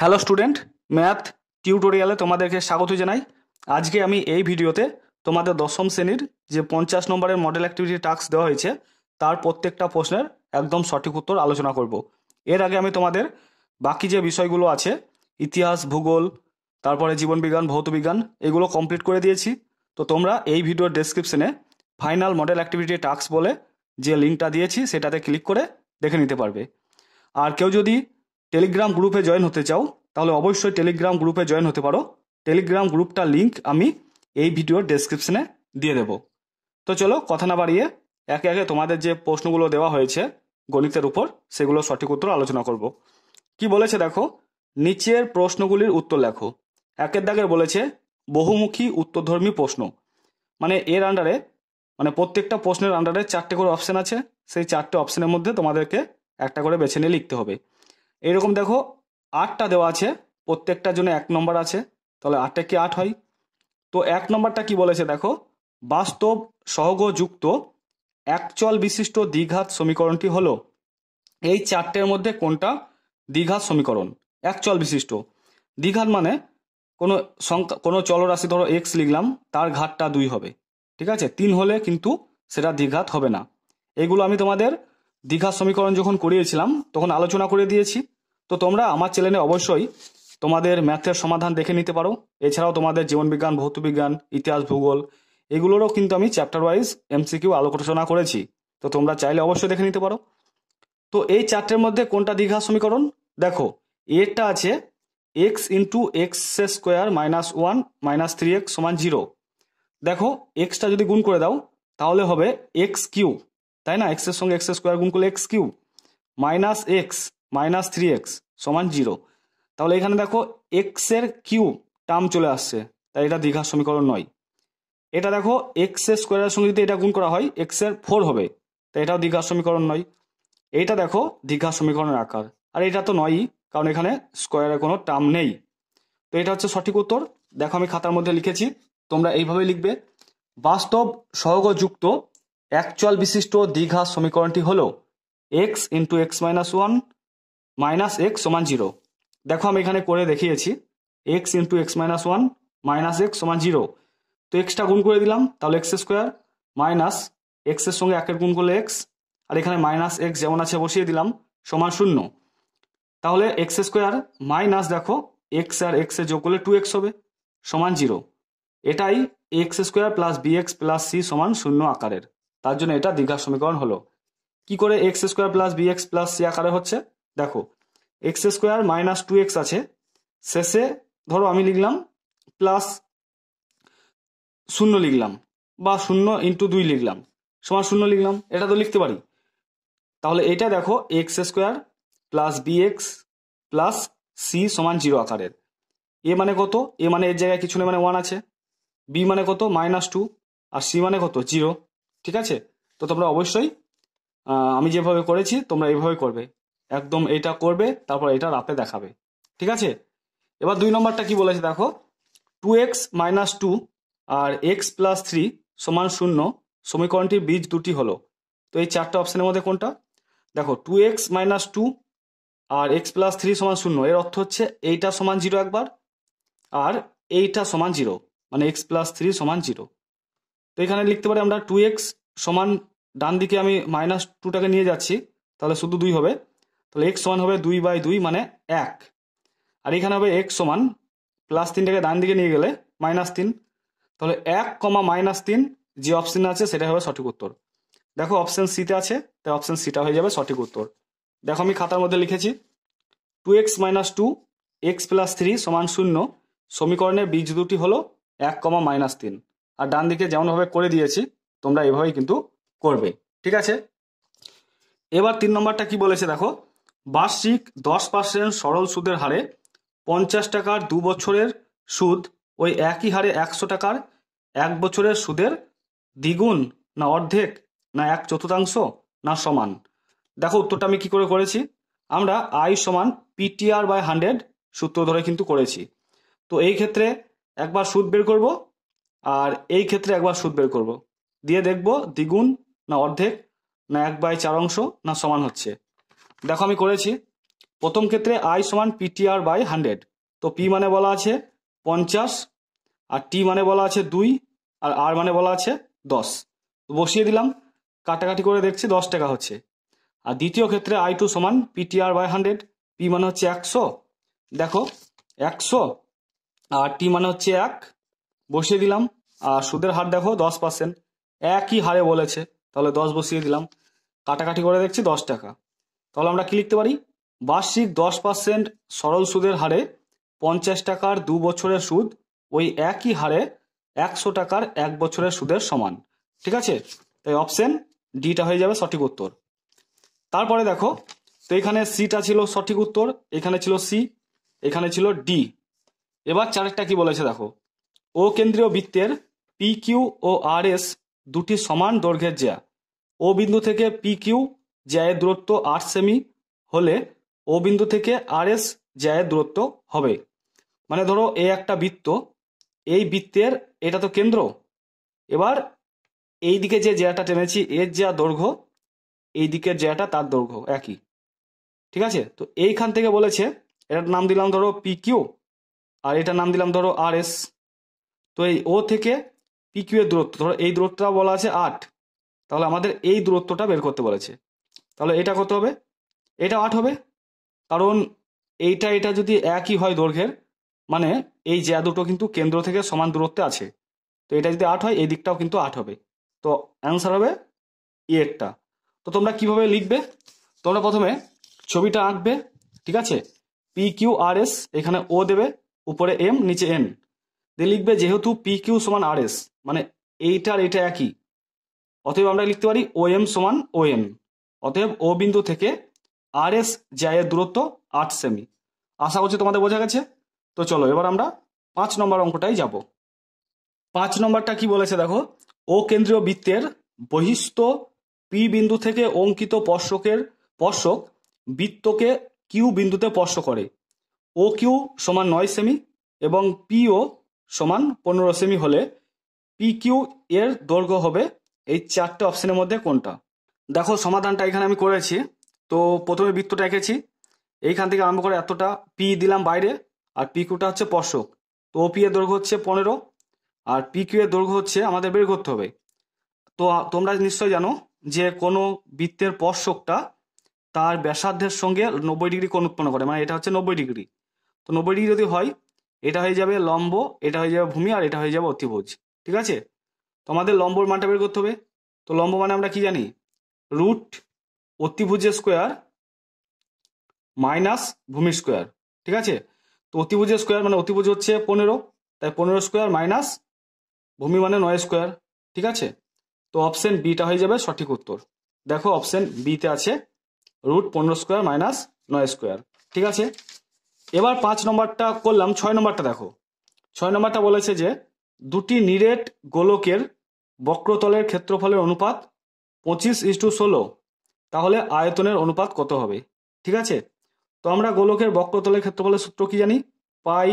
Hello student math টিউটোরিয়ালে তোমাদেরকে স্বাগত জানাই আজকে আমি এই ভিডিওতে তোমাদের দশম শ্রেণীর যে পঞ্চাশ নম্বরের মডেল অ্যাক্টিভিটি টাস্ক দেওয়া হয়েছে তার প্রত্যেকটা প্রশ্নের একদম সঠিক উত্তর আলোচনা করব এর আগে আমি তোমাদের বাকি যে বিষয়গুলো আছে ইতিহাস ভূগোল তারপরে জীবনবিজ্ঞান ভৌতবিজ্ঞান এগুলো কমপ্লিট করে দিয়েছি তো তোমরা এই ভিডিওর ডেসক্রিপশনে ফাইনাল মডেল অ্যাক্টিভিটি টাস্ক বলে যে লিঙ্কটা দিয়েছি সেটাতে ক্লিক করে দেখে নিতে পারবে আর কেউ যদি টেলিগ্রাম গ্রুপে জয়েন হতে চাও তাহলে অবশ্যই টেলিগ্রাম গ্রুপে জয়েন হতে পারো টেলিগ্রাম গ্রুপটার লিঙ্ক আমি এই ভিডিওর ডেসক্রিপশনে দিয়ে দেব তো চলো কথা না বাড়িয়ে একে একে তোমাদের যে প্রশ্নগুলো দেওয়া হয়েছে গণিতের উপর সেগুলো সঠিক উত্তর আলোচনা করব কি বলেছে দেখো নিচের প্রশ্নগুলির উত্তর লেখো একের দাগের বলেছে বহুমুখী উত্তরধর্মী প্রশ্ন মানে এর আন্ডারে মানে প্রত্যেকটা প্রশ্নের আন্ডারে চারটে করে অপশন আছে সেই চারটে অপশনের মধ্যে তোমাদেরকে একটা করে বেছে নিয়ে লিখতে হবে এরকম দেখো আটটা দেওয়া আছে প্রত্যেকটার জন্য এক নম্বর আছে তাহলে আটটা কি আট হয় তো এক নম্বরটা কি বলেছে দেখো বাস্তব সহগ যুক্ত একচল বিশিষ্ট দ্বিঘাত সমীকরণটি হলো এই চারটের মধ্যে কোনটা দ্বিঘাত সমীকরণ একচল বিশিষ্ট দ্বিঘাত মানে কোনো সংখ্যা কোনো চলরাশি ধরো এক্স লিখলাম তার ঘাতটা দুই হবে ঠিক আছে তিন হলে কিন্তু সেটা দ্বিঘাত হবে না এগুলো আমি তোমাদের দ্বিঘাত সমীকরণ যখন করিয়েছিলাম তখন আলোচনা করে দিয়েছি তো তোমরা আমার চ্যানেলে অবশ্যই তোমাদের ম্যাথের সমাধান দেখে নিতে পারো এছাড়াও তোমাদের জীবনবিজ্ঞান ভৌতবিজ্ঞান ইতিহাস ভূগোল এগুলোরও কিন্তু আমি চ্যাপ্টার ওয়াইজ এমসিকিউ আলোচনা করেছি তো তোমরা চাইলে অবশ্যই দেখে নিতে পারো তো এই চারটের মধ্যে কোনটা দীঘা সমীকরণ দেখো এরটা আছে x into x square minus one minus three x সমান জিরো দেখো এক্সটা যদি গুণ করে দাও তাহলে হবে এক্স কিউ তাই না এক্সের সঙ্গে এক্স স্কোয়ার গুণ করলে x cube minus x minus three x সমান জিরো তাহলে এখানে দেখো এক্সের কিউ টার্ম চলে আসছে তাই এটা দীঘার সমীকরণ নয় এটা দেখো এক্স এর স্কোয়ারের সঙ্গে যদি এটা গুণ করা হয় এক্স এর ফোর হবে তাই এটাও দীঘার সমীকরণ নয় এইটা দেখো দীঘার সমীকরণের আকার আর এটা তো নয়ই কারণ এখানে স্কোয়ারের কোনো টার্ম নেই তো এটা হচ্ছে সঠিক উত্তর দেখো আমি খাতার মধ্যে লিখেছি তোমরা এইভাবে লিখবে বাস্তব সহগযুক্ত অ্যাকচুয়াল বিশিষ্ট দীঘা সমীকরণটি হল x into x minus one minus x সমান জিরো দেখো আমি এখানে করে দেখিয়েছি x into x minus one minus x সমান জিরো তো এক্সটা গুণ করে দিলাম তাহলে এক্স স্কোয়ার মাইনাস এক্সের সঙ্গে একের গুণ করলে এক্স আর এখানে মাইনাস এক্স যেমন আছে বসিয়ে দিলাম সমান শূন্য তাহলে এক্স স্কোয়ার মাইনাস দেখো এক্স আর এক্সে যোগ করলে টু এক্স হবে সমান জিরো এটাই x square plus b x plus c সমান শূন্য আকারের তার জন্য এটা দীঘার সমীকরণ হলো কি করে x square plus b x plus c আকারে হচ্ছে দেখো x square minus two x আছে শেষে ধরো আমি লিখলাম প্লাস শূন্য লিখলাম বা শূন্য ইন্টু দুই লিখলাম সমান শূন্য লিখলাম এটা তো লিখতে পারি তাহলে এটা দেখো x square plus b x plus c সমান জিরো আকারের এ মানে কত এ মানে এর জায়গায় কিছু নেই মানে ওয়ান আছে বি মানে কত মাইনাস টু আর সি মানে কত জিরো ঠিক আছে তো তোমরা অবশ্যই আমি যেভাবে করেছি তোমরা এইভাবে করবে একদম এটা করবে তারপর এটা রাতে দেখাবে ঠিক আছে এবার দুই নম্বরটা কি বলেছে দেখো টু এক্স মাইনাস টু আর এক্স প্লাস থ্রি সমান শূন্য সমীকরণটির বীজ দুটি হলো তো এই চারটে অপশানের মধ্যে কোনটা দেখো টু এক্স মাইনাস টু আর এক্স প্লাস থ্রি সমান শূন্য এর অর্থ হচ্ছে এইটা সমান জিরো একবার আর এইটা সমান জিরো মানে এক্স প্লাস থ্রি সমান জিরো তো এখানে লিখতে পারি আমরা টু এক্স সমান ডান দিকে আমি মাইনাস টুটাকে নিয়ে যাচ্ছি তাহলে শুধু দুই হবে তাহলে এক্স সমান হবে দুই বাই দুই মানে এক আর এখানে হবে এক্স সমান প্লাস তিনটাকে ডান দিকে নিয়ে গেলে মাইনাস তিন তাহলে এক কমা মাইনাস তিন যে অপশন আছে সেটা হবে সঠিক উত্তর দেখো অপশন সিতে আছে তাই অপশন সিটা হয়ে যাবে সঠিক উত্তর দেখো আমি খাতার মধ্যে লিখেছি two x minus two x plus three সমান শূন্য সমীকরণের বীজ দুটি হলো এক কমা মাইনাস তিন আর ডান দিকে যেমনভাবে করে দিয়েছি তোমরা এভাবেই কিন্তু করবে ঠিক আছে এবার তিন নম্বরটা কি বলেছে দেখো বার্ষিক দশ পার্সেন্ট সরল সুদের হারে পঞ্চাশ টাকার দু বছরের সুদ ওই একই হারে একশো টাকার এক বছরের সুদের দ্বিগুণ না অর্ধেক না এক চতুর্থাংশ না সমান দেখো উত্তরটা আমি কি করে করেছি আমরা আই সমান পিটিআর বাই হান্ড্রেড সূত্র ধরে কিন্তু করেছি তো এই ক্ষেত্রে একবার সুদ বের করব আর এই ক্ষেত্রে একবার সুদ বের করব দিয়ে দেখব দ্বিগুণ না অর্ধেক না এক বাই চার অংশ না সমান হচ্ছে দেখো আমি করেছি প্রথম ক্ষেত্রে আই সমান পিটিআর বাই হান্ড্রেড তো পি মানে বলা আছে পঞ্চাশ আর টি মানে বলা আছে দুই আর আর মানে বলা আছে দশ বসিয়ে দিলাম কাটাকাটি করে দেখছি দশ টাকা হচ্ছে আর দ্বিতীয় ক্ষেত্রে আই টু সমান পিটিআর বাই হান্ড্রেড পি মানে হচ্ছে একশো দেখো একশো আর টি মানে হচ্ছে এক বসিয়ে দিলাম আর সুদের হার দেখো দশ পার্সেন্ট একই হারে বলেছে তাহলে দশ বসিয়ে দিলাম কাটাকাটি করে দেখছি দশ টাকা তাহলে আমরা কি লিখতে পারি বার্ষিক দশ পার্সেন্ট সরল সুদের হারে পঞ্চাশ টাকার দু বছরের সুদ ওই একই হারে একশো টাকার এক বছরের সুদের সমান ঠিক আছে তাই অপশন ডিটা হয়ে যাবে সঠিক উত্তর তারপরে দেখো তো এখানে সিটা ছিল সঠিক উত্তর এখানে ছিল সি এখানে ছিল ডি এবার চারেরটা কি বলেছে দেখো ও কেন্দ্রীয় বৃত্তের পি কিউ ও আর এস দুটি সমান দৈর্ঘ্যের যা ও বিন্দু থেকে পি কিউ জ্যায়ের দূরত্ব আট সেমি হলে ও বিন্দু থেকে আর এস জ্যায়ের দূরত্ব হবে মানে ধরো এ একটা বৃত্ত এই বৃত্তের এটা তো কেন্দ্র এবার এই দিকে যে জ্যাটা টেনেছি এর যা দৈর্ঘ্য এই দিকের জ্যাটা তার দৈর্ঘ্য একই ঠিক আছে তো এইখান থেকে বলেছে এটার নাম দিলাম ধরো পি কিউ আর এটার নাম দিলাম ধরো আর এস তো এই ও থেকে পি কিউ এর দূরত্ব ধরো এই দূরত্বটা বলা আছে আট তাহলে আমাদের এই দূরত্বটা বের করতে বলেছে তাহলে এটা কত হবে এটা আট হবে কারণ এইটা এটা যদি একই হয় দৈর্ঘ্যের মানে এই জ্যা দুটো কিন্তু কেন্দ্র থেকে সমান দূরত্বে আছে তো এটা যদি আট হয় এই দিকটাও কিন্তু আট হবে তো অ্যান্সার হবে ইয়েরটা তো তোমরা কিভাবে লিখবে তোমরা প্রথমে ছবিটা আঁকবে ঠিক আছে পি কিউ আর এস এখানে ও দেবে উপরে এম নিচে এন দিয়ে লিখবে যেহেতু পি কিউ সমান আর এস মানে এইটার এটা একই অতএব আমরা লিখতে পারি ও এম সমান ও এম অতএব ও বিন্দু থেকে আর এস জায়ের দূরত্ব আট সেমি আশা করছি তোমাদের বোঝা গেছে তো চলো এবার আমরা পাঁচ নম্বর অঙ্কটাই যাব পাঁচ নম্বরটা কি বলেছে দেখো ও কেন্দ্রীয় বৃত্তের বহিস্থ পি বিন্দু থেকে অঙ্কিত পর্শকের পর্শক বৃত্তকে কিউ বিন্দুতে স্পর্শ করে ও কিউ সমান নয় সেমি এবং পিও সমান পনেরো সেমি হলে পি কিউ এর দৈর্ঘ্য হবে এই চারটে অপশনের মধ্যে কোনটা দেখো সমাধানটা এখানে আমি করেছি তো প্রথমে বৃত্তটা এঁকেছি এইখান থেকে আরম্ভ করে এতটা পি দিলাম বাইরে আর পি কিউটা হচ্ছে পর্শক তো ও পি এর দৈর্ঘ্য হচ্ছে পনেরো আর পি কিউ এর দৈর্ঘ্য হচ্ছে আমাদের বের করতে হবে তো তোমরা নিশ্চয়ই জানো যে কোনো বৃত্তের পর্শকটা তার ব্যাসার্ধের সঙ্গে নব্বই ডিগ্রি কোণ উৎপন্ন করে মানে এটা হচ্ছে নব্বই ডিগ্রি তো নব্বই ডিগ্রি যদি হয় এটা হয়ে যাবে লম্ব এটা হয়ে যাবে ভূমি আর এটা হয়ে যাবে অতিভুজ ঠিক আছে তো আমাদের লম্বর মানটা বের করতে হবে তো লম্ব মানে আমরা কি জানি রুট অতিভুজের স্কোয়ার মাইনাস ভূমি স্কোয়ার ঠিক আছে তো অতিভুজের স্কোয়ার মানে অতিভুজ হচ্ছে পনেরো তাই পনেরো স্কোয়ার মাইনাস ভূমি মানে নয় স্কোয়ার ঠিক আছে তো অপশন বিটা হয়ে যাবে সঠিক উত্তর দেখো অপশন বিতে আছে রুট পনেরো স্কোয়ার মাইনাস নয় স্কোয়ার ঠিক আছে এবার পাঁচ নম্বরটা করলাম ছয় নম্বরটা দেখো ছয় নম্বরটা বলেছে যে দুটি নিরেট গোলকের বক্রতলের ক্ষেত্রফলের অনুপাত পঁচিশ ইস্টু ষোলো তাহলে আয়তনের অনুপাত কত হবে ঠিক আছে তো আমরা গোলকের বক্রতলের ক্ষেত্রফলের সূত্র কি জানি pi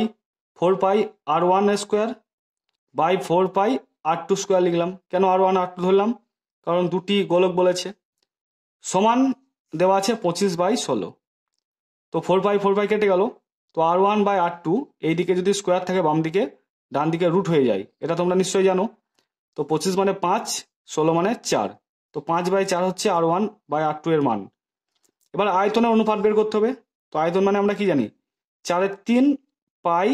four pi r one square by four pi r two square লিখলাম কেন আর ওয়ান আর টু ধরলাম কারণ দুটি গোলক বলেছে সমান দেওয়া আছে পঁচিশ বাই ষোলো তো ফোর পাই ফোর বাই কেটে গেল তো r one by r two এই দিকে যদি স্কোয়ার থাকে বাম দিকে ডান দিকে রুট হয়ে যায় এটা তোমরা নিশ্চয়ই জানো তো পঁচিশ মানে পাঁচ ষোলো মানে চার তো পাঁচ বাই চার হচ্ছে r one by r two এর মান এবার আয়তনের অনুপাত বের করতে হবে তো আয়তন মানে আমরা কি জানি চারের তিন পাই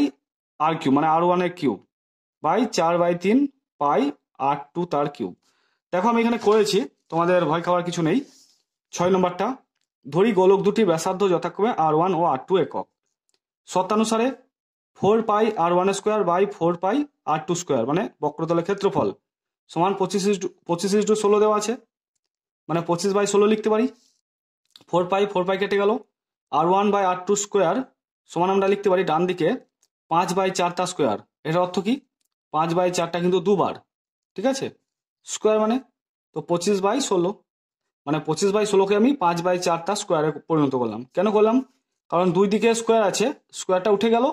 আর কিউব মানে আর ওয়ানের কিউব বাই চার বাই তিন পাই আর টু তার কিউব দেখো আমি এখানে করেছি তোমাদের ভয় খাওয়ার কিছু নেই ছয় নম্বরটা ধরি গোলক দুটি ব্যাসার্ধ যথাক্রমে আর ওয়ান ও আর টু একক শর্তানুসারে four pi r one square by four pi r two square মানে বক্রতলের ক্ষেত্রফল সমান পঁচিশ ইস্টু পঁচিশ ইস্টু ষোলো দেওয়া আছে মানে পঁচিশ বাই ষোলো লিখতে পারি ফোর পাই ফোর পাই কেটে গেল r one by r two square সমান আমরা লিখতে পারি ডান দিকে পাঁচ বাই চারটা স্কোয়ার এটার অর্থ কি পাঁচ বাই চারটা কিন্তু দুবার ঠিক আছে স্কোয়ার মানে তো পঁচিশ বাই ষোলো মানে পঁচিশ বাই ষোলোকে আমি পাঁচ বাই চারটা স্কোয়ারে পরিণত করলাম কেন করলাম কারণ দুই দিকে স্কোয়ার আছে স্কোয়ারটা উঠে গেল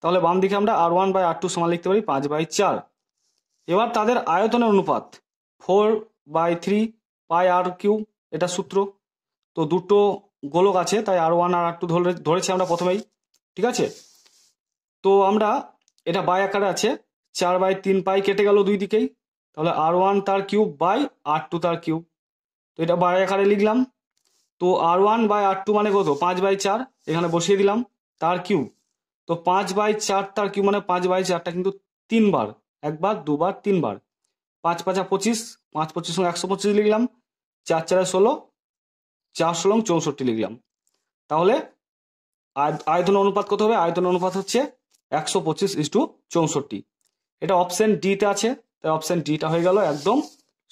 তাহলে বাম দিকে আমরা r one by r two সমান লিখতে পারি পাঁচ বাই চার এবার তাদের আয়তনের অনুপাত four by three pi r cube এটা সূত্র তো দুটো গোলক আছে তাই আর ওয়ান আর আর টু ধরে ধরেছি আমরা প্রথমেই ঠিক আছে তো আমরা এটা বাই আকারে আছে চার বাই তিন পাই কেটে গেল দুই দিকেই তাহলে আর ওয়ান তার কিউব বাই আর টু তার কিউব তো এটা বাই আকারে লিখলাম তো r one by r two মানে কত পাঁচ বাই চার এখানে বসিয়ে দিলাম তার কিউব তো পাঁচ বাই চার তার কিউব মানে পাঁচ বাই চারটা কিন্তু তিনবার একবার দুবার তিনবার পাঁচ পাঁচা পঁচিশ পাঁচ পঁচিশ একশো পঁচিশ লিখলাম চার চারে ষোলো চার ষোলো চৌষট্টি লিখলাম তাহলে আয়তন অনুপাত কত হবে আয়তন অনুপাত হচ্ছে একশো পঁচিশ ইস টু চৌষট্টি এটা অপশন ডিতে আছে তাই অপশান ডিটা হয়ে গেল একদম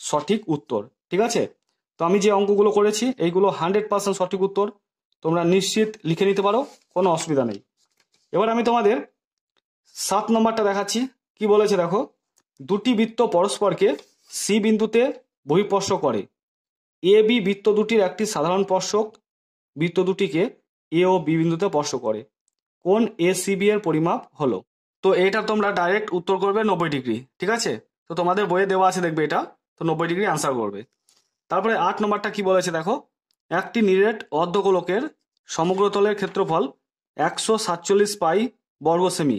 সঠিক উত্তর ঠিক আছে তো আমি যে অঙ্কগুলো করেছি এইগুলো হান্ড্রেড পার্সেন্ট সঠিক উত্তর তোমরা নিশ্চিত লিখে নিতে পারো কোনো অসুবিধা নেই এবার আমি তোমাদের সাত নম্বরটা দেখাচ্ছি কি বলেছে দেখো দুটি বৃত্ত পরস্পরকে সি বিন্দুতে বহিঃস্পর্শ করে এ বি বৃত্ত দুটির একটি সাধারণ স্পর্শক বৃত্ত দুটিকে এ ও বি বিন্দুতে স্পর্শ করে কোন এ সিবি এর পরিমাপ হলো তো এটা তোমরা ডাইরেক্ট উত্তর করবে নব্বই ডিগ্রি ঠিক আছে তো তোমাদের বইয়ে দেওয়া আছে দেখবে এটা তো নব্বই ডিগ্রি আনসার করবে তারপরে আট নম্বরটা কি বলেছে দেখো একটি নিরেট অর্ধগোলকের তলের ক্ষেত্রফল একশো সাতচল্লিশ পাই বর্গ সেমি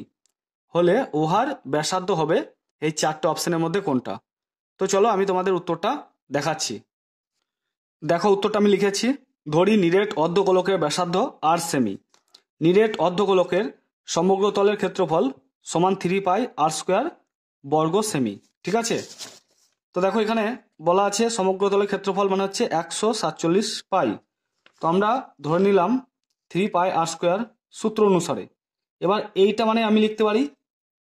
হলে উহার ব্যাসার্ধ হবে এই চারটে অপশানের মধ্যে কোনটা তো চলো আমি তোমাদের উত্তরটা দেখাচ্ছি দেখো উত্তরটা আমি লিখেছি ধরি নিরেট অর্ধগোলকের ব্যাসার্ধ আর সেমি নিরেট অর্ধগোলকের সমগ্র তলের ক্ষেত্রফল সমান থ্রি পাই আর স্কোয়ার বর্গ সেমি ঠিক আছে তো দেখো এখানে বলা আছে সমগ্র তলের ক্ষেত্রফল মানে হচ্ছে একশো সাতচল্লিশ পাই তো আমরা ধরে নিলাম থ্রি পাই আর স্কোয়ার সূত্র অনুসারে এবার এইটা মানে আমি লিখতে পারি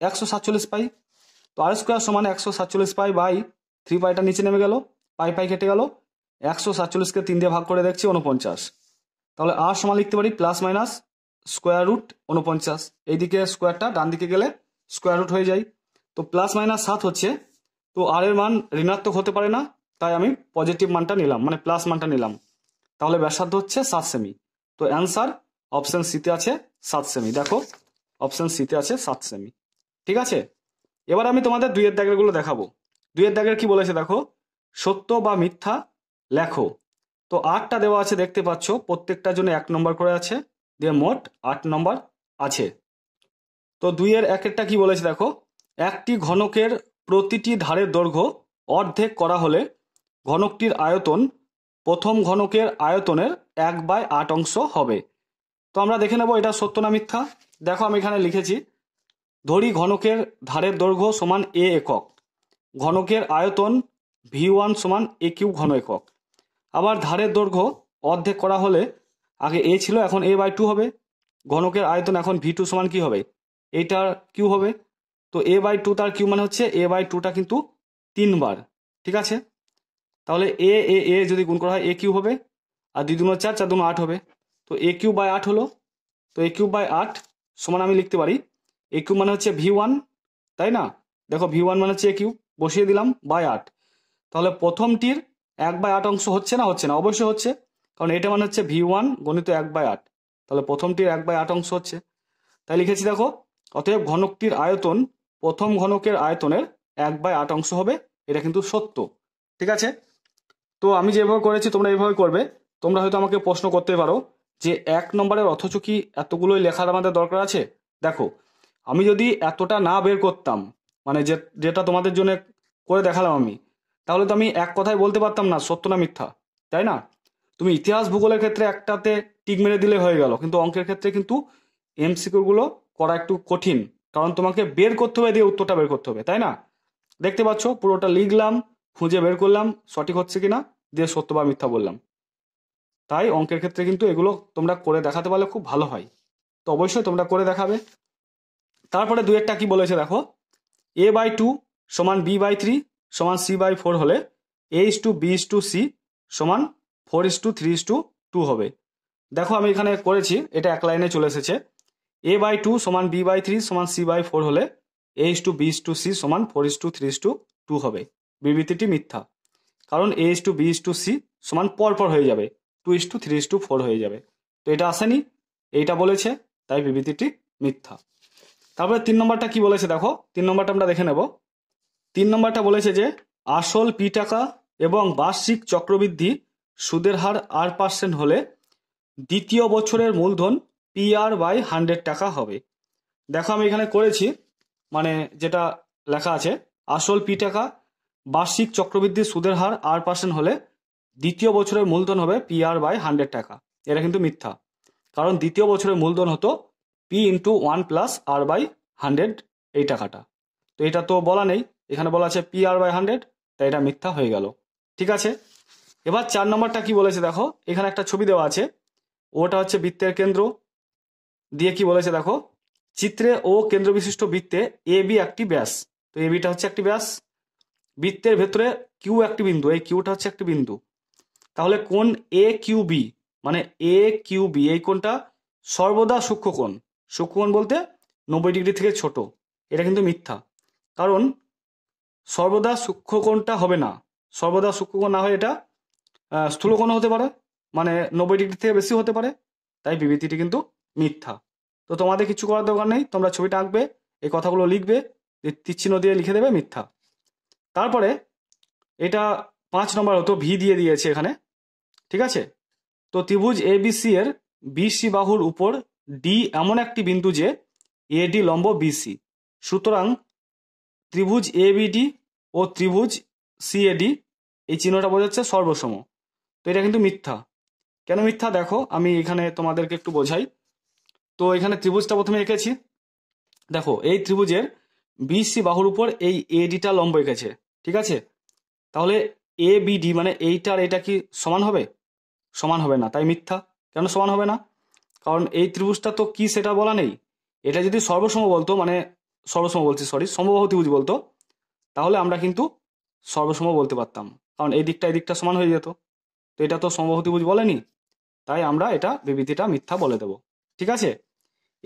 একশো সাতচল্লিশ পাই তো আর স্কোয়ার সমান একশো সাতচল্লিশ পাই বাই থ্রি পাইটা নিচে নেমে গেল পাই পাই কেটে গেল একশো সাতচল্লিশকে তিন দিয়ে ভাগ করে দেখছি উনপঞ্চাশ তাহলে আর সমান লিখতে পারি প্লাস মাইনাস স্কোয়ার রুট উনপঞ্চাশ এইদিকে স্কোয়ারটা ডান দিকে গেলে স্কোয়ার রুট হয়ে যায় তো প্লাস মাইনাস সাত হচ্ছে তো আর এর মান ঋণাত্মক হতে পারে না তাই আমি পজিটিভ মানটা নিলাম মানে প্লাস মানটা নিলাম তাহলে ব্যাসার্ধ হচ্ছে সাত সেমি তো অ্যান্সার অপশান সিতে আছে সাত সেমি দেখো অপশান সিতে আছে সাত সেমি ঠিক আছে এবার আমি তোমাদের দুইয়ের গুলো দেখাবো দুইয়ের দাগের কি বলেছে দেখো সত্য বা মিথ্যা লেখো তো আটটা দেওয়া আছে দেখতে পাচ্ছ প্রত্যেকটার জন্য এক নম্বর করে আছে দিয়ে মোট আট নম্বর আছে তো দুইয়ের এক একটা কি বলেছে দেখো একটি ঘনকের প্রতিটি ধারের দৈর্ঘ্য অর্ধেক করা হলে ঘনকটির আয়তন প্রথম ঘনকের আয়তনের এক বাই আট অংশ হবে তো আমরা দেখে নেব এটা সত্য না মিথ্যা দেখো আমি এখানে লিখেছি ধরি ঘনকের ধারের দৈর্ঘ্য সমান এ একক ঘনকের আয়তন ভি ওয়ান সমান এ কিউ ঘন একক আবার ধারের দৈর্ঘ্য অর্ধেক করা হলে আগে এ ছিল এখন এ বাই টু হবে ঘনকের আয়তন এখন ভি টু সমান কী হবে এইটার কিউ হবে তো এ বাই টু তার কিউ মানে হচ্ছে এ বাই টুটা কিন্তু তিনবার ঠিক আছে তাহলে এ এ এ যদি গুণ করা হয় এ কিউ হবে আর দুই দুনো চার চার দুনো আট হবে তো এ কিউ বাই আট হলো তো এ কিউ বাই আট সমান আমি লিখতে পারি এ কিউ মানে হচ্ছে ভি ওয়ান তাই না দেখো ভি ওয়ান মানে হচ্ছে এ কিউ বসিয়ে দিলাম বাই আট তাহলে প্রথমটির এক বাই আট অংশ হচ্ছে না হচ্ছে না অবশ্যই হচ্ছে কারণ এটা মানে হচ্ছে ভি ওয়ান গণিত এক বাই আট তাহলে প্রথমটির এক বাই আট অংশ হচ্ছে তাই লিখেছি দেখো অতএব ঘনকটির আয়তন প্রথম ঘনকের আয়তনের এক বাই আট অংশ হবে এটা কিন্তু সত্য ঠিক আছে তো আমি যেভাবে করেছি তোমরা এইভাবে করবে তোমরা হয়তো আমাকে প্রশ্ন করতে পারো যে এক নম্বরের অথচ কি এতগুলোই লেখার আমাদের দরকার আছে দেখো আমি যদি এতটা না বের করতাম মানে যেটা তোমাদের জন্য করে দেখালাম আমি তাহলে তো আমি এক কথায় বলতে পারতাম না সত্য না মিথ্যা তাই না তুমি ইতিহাস ভূগোলের ক্ষেত্রে একটাতে টিক মেরে দিলে হয়ে গেল কিন্তু অঙ্কের ক্ষেত্রে কিন্তু এমসিকিউগুলো করা একটু কঠিন কারণ তোমাকে বের করতে হবে দিয়ে উত্তরটা বের করতে হবে তাই না দেখতে পাচ্ছ পুরোটা লিখলাম খুঁজে বের করলাম সঠিক হচ্ছে কিনা দিয়ে সত্য বা মিথ্যা বললাম তাই অঙ্কের ক্ষেত্রে কিন্তু এগুলো তোমরা করে দেখাতে পারলে খুব ভালো হয় তো অবশ্যই তোমরা করে দেখাবে তারপরে দু একটা কি বলেছে দেখো এ বাই টু সমান বি বাই থ্রি সমান সি বাই ফোর হলে h to b is to c সমান four is to three is to two two দেখো আমি এখানে করেছি এটা এক লাইনে চলে এসেছে এ বাই টু সমান বি বাই থ্রি সমান সি বাই ফোর হলে h to b is to c সমান four is to three is to two two বিবৃতিটি মিথ্যা কারণ a is to b is to c সমান পরপর হয়ে যাবে two is to three is to four হয়ে যাবে তো এটা আসেনি এইটা বলেছে তাই বিবৃতিটি মিথ্যা তারপরে তিন নম্বরটা কি বলেছে দেখো তিন নম্বরটা আমরা দেখে নেব তিন নম্বরটা বলেছে যে আসল পি টাকা এবং বার্ষিক চক্রবৃদ্ধি সুদের হার আর পার্সেন্ট হলে দ্বিতীয় বছরের মূলধন পি আর বাই হান্ড্রেড টাকা হবে দেখো আমি এখানে করেছি মানে যেটা লেখা আছে আসল পি টাকা বার্ষিক চক্রবৃদ্ধি সুদের হার আর পার্সেন্ট হলে দ্বিতীয় বছরের মূলধন হবে পি আর বাই হান্ড্রেড টাকা এটা কিন্তু মিথ্যা কারণ দ্বিতীয় বছরের মূলধন হতো P into one plus r by hundred এই টাকাটা তো এটা তো বলা নেই এখানে বলা আছে পি আর বাই হান্ড্রেড তাই এটা মিথ্যা হয়ে গেল ঠিক আছে এবার চার নম্বরটা কি বলেছে দেখো এখানে একটা ছবি দেওয়া আছে ওটা হচ্ছে বৃত্তের কেন্দ্র দিয়ে কি বলেছে দেখো চিত্রে ও কেন্দ্র বিশিষ্ট বৃত্তে এ বি একটি ব্যাস তো এ বিটা হচ্ছে একটি ব্যাস বৃত্তের ভেতরে কিউ একটি বিন্দু এই কিউটা হচ্ছে একটি বিন্দু তাহলে কোন এ কিউ বি মানে এ কিউ বি এই কোনটা সর্বদা সূক্ষ্মকোণ সূক্ষ্মকোণ বলতে নব্বই ডিগ্রি থেকে ছোট এটা কিন্তু মিথ্যা কারণ সর্বদা সূক্ষ্মকোণটা হবে না সর্বদা কোণ না হয় এটা কোণ হতে পারে মানে নব্বই ডিগ্রি থেকে বেশি হতে পারে তাই বিবৃতিটি কিন্তু মিথ্যা তো তোমাদের কিছু করার দরকার নেই তোমরা ছবিটা আঁকবে এই কথাগুলো লিখবে তিচ্ছিন্ন দিয়ে লিখে দেবে মিথ্যা তারপরে এটা পাঁচ নম্বর হতো ভি দিয়ে দিয়েছে এখানে ঠিক আছে তো ত্রিভুজ এ বি সি এর বি সি বাহুর উপর ডি এমন একটি বিন্দু যে এডি লম্ব বিসি সুতরাং ত্রিভুজ এ বিডি ও ত্রিভুজ সিএডি এই চিহ্নটা বোঝাচ্ছে সর্বসম তো এটা কিন্তু মিথ্যা কেন মিথ্যা দেখো আমি এখানে তোমাদেরকে একটু বোঝাই তো এখানে ত্রিভুজটা প্রথমে এঁকেছি দেখো এই ত্রিভুজের বিসি বাহুর উপর এই এডিটা লম্ব এঁকেছে ঠিক আছে তাহলে এ বিডি মানে এইটার এটা কি সমান হবে সমান হবে না তাই মিথ্যা কেন সমান হবে না কারণ এই ত্রিভুজটা তো কি সেটা বলা নেই এটা যদি সর্বসম বলতো মানে সর্বসম বলছি সরি সমবাহতি বুঝি বলতো তাহলে আমরা কিন্তু সর্বসম বলতে পারতাম কারণ এই দিকটা এই দিকটা সমান হয়ে যেত তো এটা তো সমবাহতি বুঝি বলেনি তাই আমরা এটা বিবৃতিটা মিথ্যা বলে দেব ঠিক আছে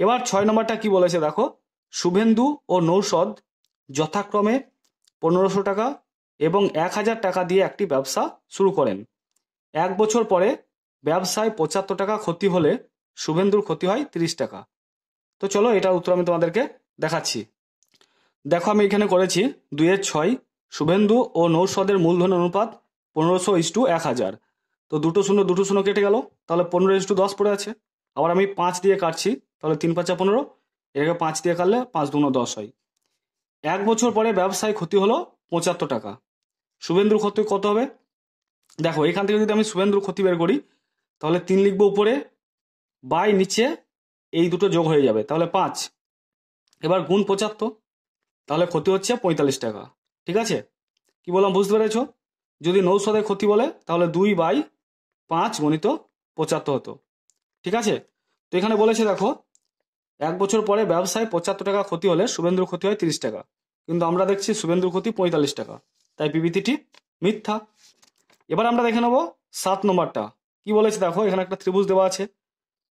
এবার ছয় নম্বরটা কি বলেছে দেখো শুভেন্দু ও নৌষদ যথাক্রমে পনেরোশো টাকা এবং এক হাজার টাকা দিয়ে একটি ব্যবসা শুরু করেন এক বছর পরে ব্যবসায় পঁচাত্তর টাকা ক্ষতি হলে শুভেন্দুর ক্ষতি হয় তিরিশ টাকা তো চলো এটার উত্তর আমি তোমাদেরকে দেখাচ্ছি দেখো আমি এখানে করেছি দুইয়ের ছয় শুভেন্দু ও নৌসদের মূলধন অনুপাত পনেরোশো ইস টু এক হাজার তো দুটো শূন্য দুটো শূন্য কেটে গেল তাহলে পনেরো ইস টু দশ পড়ে আছে আবার আমি পাঁচ দিয়ে কাটছি তাহলে তিন পাঁচা পনেরো এটাকে পাঁচ দিয়ে কাটলে পাঁচ দুনো দশ হয় এক বছর পরে ব্যবসায় ক্ষতি হলো পঁচাত্তর টাকা শুভেন্দুর ক্ষতি কত হবে দেখো এখান থেকে যদি আমি শুভেন্দুর ক্ষতি বের করি তাহলে তিন লিখবো উপরে বাই নিচে এই দুটো যোগ হয়ে যাবে তাহলে পাঁচ এবার গুণ পঁচাত্তর তাহলে ক্ষতি হচ্ছে পঁয়তাল্লিশ টাকা ঠিক আছে কি বললাম বুঝতে পেরেছ যদি নৌশদের ক্ষতি বলে তাহলে দুই বাই পাঁচ গণিত পঁচাত্তর হতো ঠিক আছে তো এখানে বলেছে দেখো এক বছর পরে ব্যবসায় পঁচাত্তর টাকা ক্ষতি হলে শুভেন্দুর ক্ষতি হয় তিরিশ টাকা কিন্তু আমরা দেখছি শুভেন্দুর ক্ষতি পঁয়তাল্লিশ টাকা তাই বিবৃতিটি মিথ্যা এবার আমরা দেখে নেব সাত নম্বরটা কি বলেছে দেখো এখানে একটা ত্রিভুজ দেওয়া আছে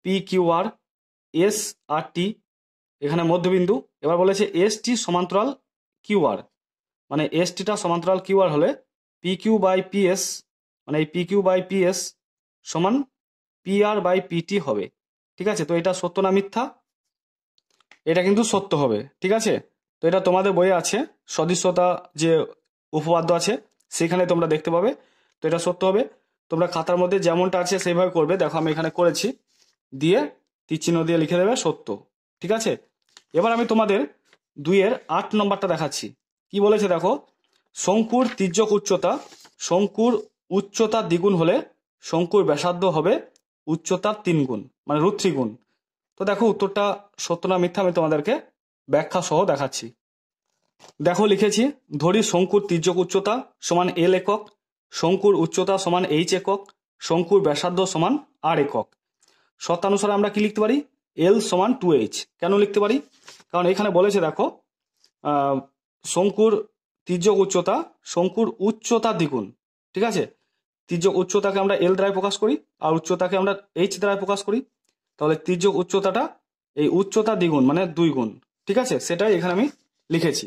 পি কিউ আর এস আর টি এখানে মধ্যবিন্দু এবার বলেছে এস টি সমান্তরাল কিউআর মানে এস টিটা সমান্তরাল কিউআর হলে P Q by P S মানে এই P Q by P S সমান পি আর বাই পিটি হবে ঠিক আছে তো এটা সত্য না মিথ্যা এটা কিন্তু সত্য হবে ঠিক আছে তো এটা তোমাদের বইয়ে আছে সদৃশ্যতা যে উপপাদ্য আছে সেখানে তোমরা দেখতে পাবে তো এটা সত্য হবে তোমরা খাতার মধ্যে যেমনটা আছে সেইভাবে করবে দেখো আমি এখানে করেছি দিয়ে তীর চিহ্ন দিয়ে লিখে দেবে সত্য ঠিক আছে এবার আমি তোমাদের দুইয়ের আট নম্বরটা দেখাচ্ছি কি বলেছে দেখো শঙ্কুর তির্যক উচ্চতা শঙ্কুর উচ্চতা দ্বিগুণ হলে শঙ্কুর ব্যাসার্ধ হবে উচ্চতার তিন গুণ মানে রুত্রিগুণ তো দেখো উত্তরটা সত্য না মিথ্যা আমি তোমাদেরকে ব্যাখ্যা সহ দেখাচ্ছি দেখো লিখেছি ধরি শঙ্কুর তির্যক উচ্চতা সমান এল একক শঙ্কুর উচ্চতা সমান এইচ একক শঙ্কুর ব্যাসার্ধ সমান আর একক সত্তানুসারে আমরা কি লিখতে পারি এল সমান টু এইচ কেন লিখতে পারি কারণ এখানে বলেছে দেখো শঙ্কুর তির্যক উচ্চতা শঙ্কুর উচ্চতা দ্বিগুণ ঠিক আছে তির্যক উচ্চতাকে আমরা এল দ্বারা প্রকাশ করি আর উচ্চতাকে আমরা এইচ দ্বারা প্রকাশ করি তাহলে তির্যক উচ্চতাটা এই উচ্চতা দ্বিগুণ মানে দুই গুণ ঠিক আছে সেটাই এখানে আমি লিখেছি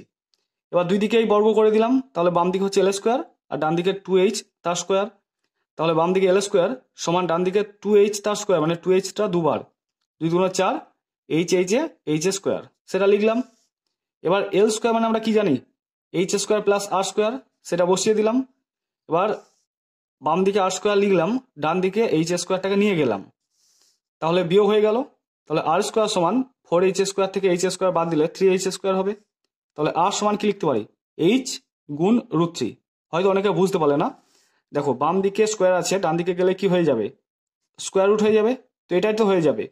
এবার দুই দিকেই বর্গ করে দিলাম তাহলে বাম দিকে হচ্ছে এল স্কোয়ার আর ডান দিকে টু এইচ তার স্কোয়ার তাহলে বাম দিকে এল স্কোয়ার সমান ডান দিকে টু এইচ তার স্কোয়ার মানে টু এইচটা দুবার দুই দুগুণা চার এইচ এইচ এ এইচ এ স্কোয়ার সেটা লিখলাম এবার এল স্কোয়ার মানে আমরা কি জানি h square plus r square সেটা বসিয়ে দিলাম এবার বাম দিকে আর স্কোয়ার লিখলাম ডান দিকে এইচ স্কোয়ারটাকে নিয়ে গেলাম তাহলে বিয়োগ হয়ে গেল তাহলে আর স্কোয়ার সমান ফোর এইচ স্কোয়ার থেকে এইচ স্কোয়ার বাদ দিলে থ্রি এইচ স্কোয়ার হবে তাহলে আর সমান কি লিখতে পারি এইচ গুণ রুট থ্রি হয়তো অনেকে বুঝতে পারে না দেখো বাম দিকে স্কোয়ার আছে ডান দিকে গেলে কি হয়ে যাবে স্কোয়ার রুট হয়ে যাবে তো এটাই তো হয়ে যাবে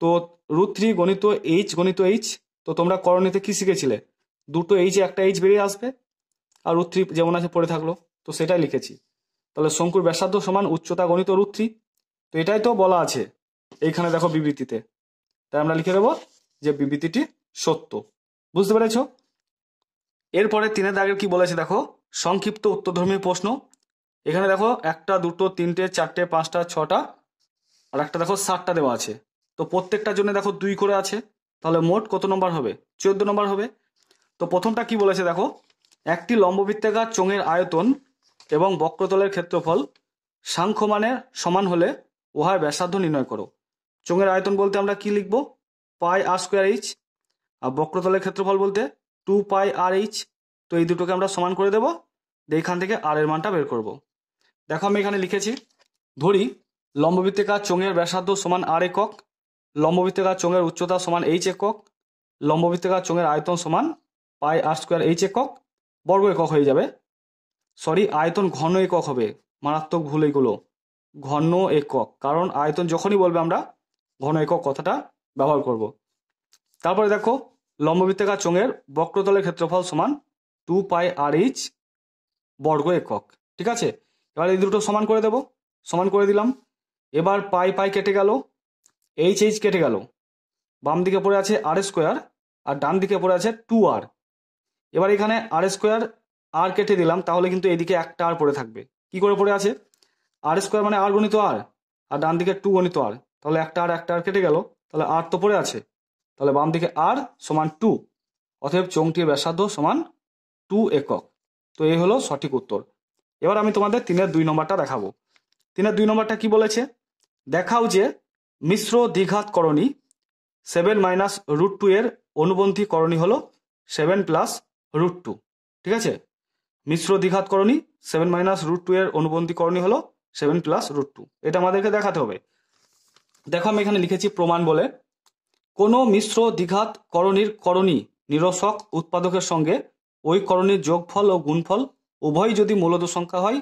তো রুট থ্রি গণিত এইচ গণিত এইচ তো তোমরা করণীতে কি শিখেছিলে দুটো এইচ একটা এইচ বেরিয়ে আসবে আর রুট থ্রি যেমন আছে পড়ে থাকলো তো সেটাই লিখেছি তাহলে শঙ্কুর ব্যাসার্ধ সমান উচ্চতা গণিত রুট থ্রি তো এটাই তো বলা আছে এইখানে দেখো বিবৃতিতে তাই আমরা লিখে দেবো যে বিবৃতিটি সত্য বুঝতে পেরেছ এরপরে তিনের দাগের কি বলেছে দেখো সংক্ষিপ্ত উত্তরধর্মী প্রশ্ন এখানে দেখো একটা দুটো তিনটে চারটে পাঁচটা ছটা আর একটা দেখো ষাটটা দেওয়া আছে তো প্রত্যেকটার জন্য দেখো দুই করে আছে তাহলে মোট কত নম্বর হবে চোদ্দ নম্বর হবে তো প্রথমটা কি বলেছে দেখো একটি লম্ববৃত্তাকার চোঙের আয়তন এবং বক্রতলের ক্ষেত্রফল সাংখ্যমানের সমান হলে উহার ব্যাসার্ধ নির্ণয় করো চোঙের আয়তন বলতে আমরা কি লিখব পাই আর স্কোয়ার এইচ আর বক্রতলের ক্ষেত্রফল বলতে টু পাই আর এইচ তো এই দুটোকে আমরা সমান করে দেব এইখান থেকে আর এর মানটা বের করব। দেখো আমি এখানে লিখেছি ধরি লম্ববৃত্তিকার চোঙের ব্যাসার্ধ সমান আর একক লম্ববৃত্তাকার চোঙের উচ্চতা সমান এইচ একক লম্ববৃত্তাকার চোঙের আয়তন সমান পাই আর স্কোয়ার এইচ একক বর্গ একক হয়ে যাবে সরি আয়তন ঘন একক হবে মারাত্মক ভুল এগুলো ঘন একক কারণ আয়তন যখনই বলবে আমরা ঘন একক কথাটা ব্যবহার করব তারপরে দেখো লম্ববৃত্তাকার চোঙের বক্রতলের ক্ষেত্রফল সমান টু পাই আর এইচ বর্গ একক ঠিক আছে এবার এই দুটো সমান করে দেব সমান করে দিলাম এবার পাই পাই কেটে গেল এইচ এইচ কেটে গেল বাম দিকে পড়ে আছে আর স্কোয়ার আর ডান দিকে পড়ে আছে টু আর এবার এখানে আর স্কোয়ার আর কেটে দিলাম তাহলে কিন্তু এদিকে একটা আর পড়ে থাকবে কি করে পড়ে আছে আর স্কোয়ার মানে আর গণিত আর আর ডান দিকে টু গণিত আর তাহলে একটা আর একটা আর কেটে গেল তাহলে আর তো পড়ে আছে তাহলে বাম দিকে আর সমান টু অতএব চৌংটির ব্যাসার্ধ সমান টু একক তো এই হলো সঠিক উত্তর এবার আমি তোমাদের তিনের দুই নম্বরটা দেখাবো তিনের দুই নম্বরটা কি বলেছে দেখাও যে মিশ্র দ্বিঘাত করণী সেভেন মাইনাস রুট টু এর অনুবন্ধী করণী হলো সেভেন প্লাস রুট টু ঠিক আছে মিশ্র দ্বিঘাত করণী সেভেন মাইনাস রুট টু এর অনুবন্ধী করণী হলো সেভেন প্লাস রুট টু এটা আমাদেরকে দেখাতে হবে দেখো আমি এখানে লিখেছি প্রমাণ বলে কোনো মিশ্র দ্বিঘাত করণীর করণী নিরসক উৎপাদকের সঙ্গে ওই করণীর যোগফল ও গুণফল উভয় যদি মূলত সংখ্যা হয়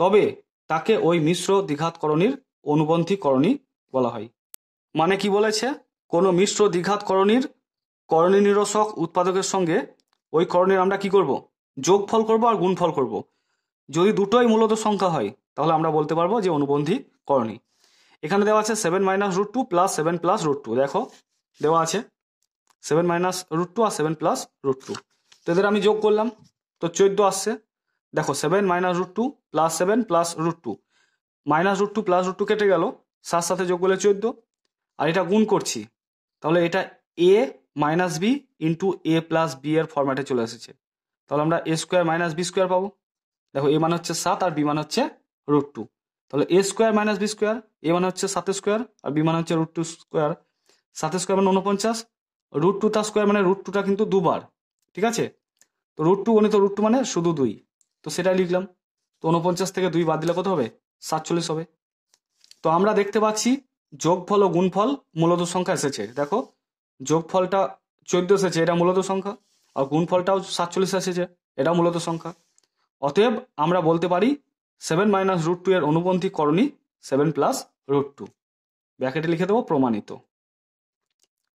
তবে তাকে ওই মিশ্র দ্বিঘাত করণীর অনুবন্ধী করণী বলা হয় মানে কি বলেছে কোনো মিশ্র দ্বিঘাত করণীর করণী নিরসক উৎপাদকের সঙ্গে ওই করণীর আমরা কি করব যোগফল করব আর গুণফল করব যদি দুটোই মূলত সংখ্যা হয় তাহলে আমরা বলতে পারবো যে অনুবন্ধী করণী এখানে দেওয়া আছে seven minus root two plus seven plus root two দেখো দেওয়া আছে সেভেন মাইনাস রুট টু আর সেভেন প্লাস রুট টু তো এদের আমি যোগ করলাম তো চোদ্দ আসছে দেখো seven minus root two plus seven plus root two minus root two plus root two কেটে গেল সাত সাথে যোগ করলে চোদ্দ আর এটা গুণ করছি তাহলে এটা a minus b into a plus b এর ফর্ম্যাটে চলে এসেছে তাহলে আমরা a square minus b square পাবো দেখো এ মান হচ্ছে সাত আর বি মান হচ্ছে রুট টু তাহলে a square minus b square a মান হচ্ছে সাত স্কোয়ার আর বি মান হচ্ছে রুট টু স্কোয়ার সাত স্কোয়ার মানে উনপঞ্চাশ রুট টু তার স্কোয়ার মানে রুট টুটা কিন্তু দুবার ঠিক আছে তো রুট টু গণিত রুট টু মানে শুধু দুই তো সেটাই লিখলাম তো উনপঞ্চাশ থেকে দুই বাদ দিলে কত হবে সাতচল্লিশ হবে তো আমরা দেখতে পাচ্ছি যোগফল ও গুণফল মূলত সংখ্যা এসেছে দেখো যোগফলটা চোদ্দ এসেছে এটা মূলত সংখ্যা আর গুণফলটাও সাতচল্লিশ এসেছে এটা মূলত সংখ্যা অতএব আমরা বলতে পারি সেভেন মাইনাস রুট টু এর অনুপন্থী করণী সেভেন প্লাস রুট টু ব্যাকেটে লিখে দেবো প্রমাণিত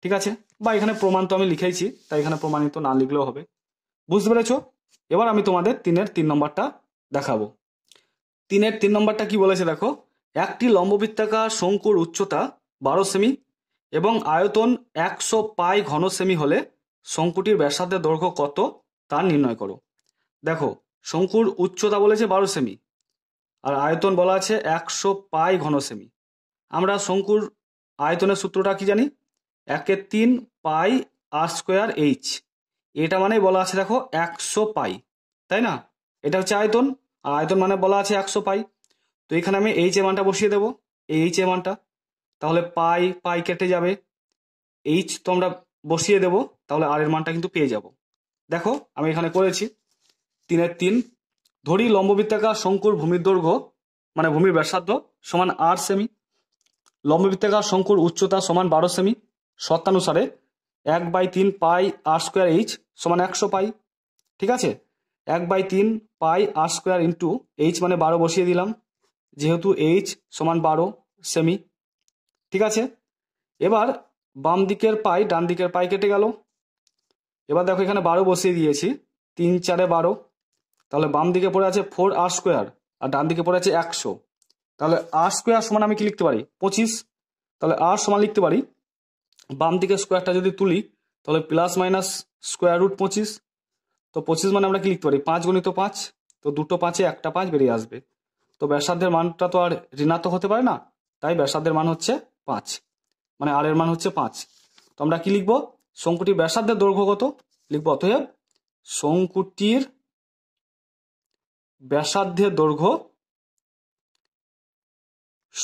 ঠিক আছে বা এখানে প্রমাণ তো আমি লিখেইছি তাই এখানে প্রমাণিত না লিখলেও হবে বুঝতে পেরেছ এবার আমি তোমাদের তিনের তিন নম্বরটা দেখাবো তিনের তিন নম্বরটা কি বলেছে দেখো একটি লম্ববৃত্তাকার শঙ্কুর উচ্চতা বারো সেমি এবং আয়তন একশো পাই ঘন সেমি হলে শঙ্কুটির ব্যাসার্ধের দৈর্ঘ্য কত তা নির্ণয় করো দেখো শঙ্কুর উচ্চতা বলেছে বারো সেমি আর আয়তন বলা আছে একশো পাই ঘন সেমি আমরা শঙ্কুর আয়তনের সূত্রটা কি জানি একে তিন পাই আর স্কোয়ার এইচ এটা মানে বলা আছে দেখো একশো পাই তাই না এটা হচ্ছে আয়তন আর আয়তন মানে বলা আছে একশো পাই তো এখানে আমি এইচ এ মানটা বসিয়ে দেবো এইচ এ মানটা তাহলে পাই পাই কেটে যাবে এইচ তো আমরা বসিয়ে দেবো তাহলে আর এর মানটা কিন্তু পেয়ে যাব দেখো আমি এখানে করেছি তিনের তিন ধরি লম্ববৃত্তাকার শঙ্কুর ভূমির দৈর্ঘ্য মানে ভূমির ব্যাসার্ধ সমান আট সেমি লম্ববৃত্তাকার শঙ্কুর উচ্চতা সমান বারো সেমি শর্তানুসারে এক বাই তিন পাই আর স্কোয়ার এইচ সমান একশো পাই ঠিক আছে এক বাই তিন pi r square into h মানে বারো বসিয়ে দিলাম যেহেতু এইচ সমান বারো সেমি ঠিক আছে এবার বাম দিকের পাই ডান দিকের পাই কেটে গেল এবার দেখো এখানে বারো বসিয়ে দিয়েছি তিন চারে বারো তাহলে বাম দিকে পড়ে আছে ফোর আর স্কোয়ার আর ডান দিকে পড়ে আছে একশো তাহলে আর স্কোয়ার সমান আমি কি লিখতে পারি পঁচিশ তাহলে আর সমান লিখতে পারি বাম দিকে স্কোয়ারটা যদি তুলি তাহলে প্লাস মাইনাস স্কোয়ার রুট পঁচিশ তো পঁচিশ মানে আমরা কি লিখতে পারি পাঁচ গণিত পাঁচ তো দুটো পাঁচে একটা পাঁচ বেরিয়ে আসবে তো ব্যাসার্ধের মানটা তো আর ঋণাত্মক হতে পারে না তাই ব্যাসার্ধের মান হচ্ছে পাঁচ মানে আর এর মান হচ্ছে পাঁচ তো আমরা কি লিখবো শঙ্কুটির ব্যাসার্ধের দৈর্ঘ্য কত লিখবো অতএব শঙ্কুটির ব্যাসার্ধের দৈর্ঘ্য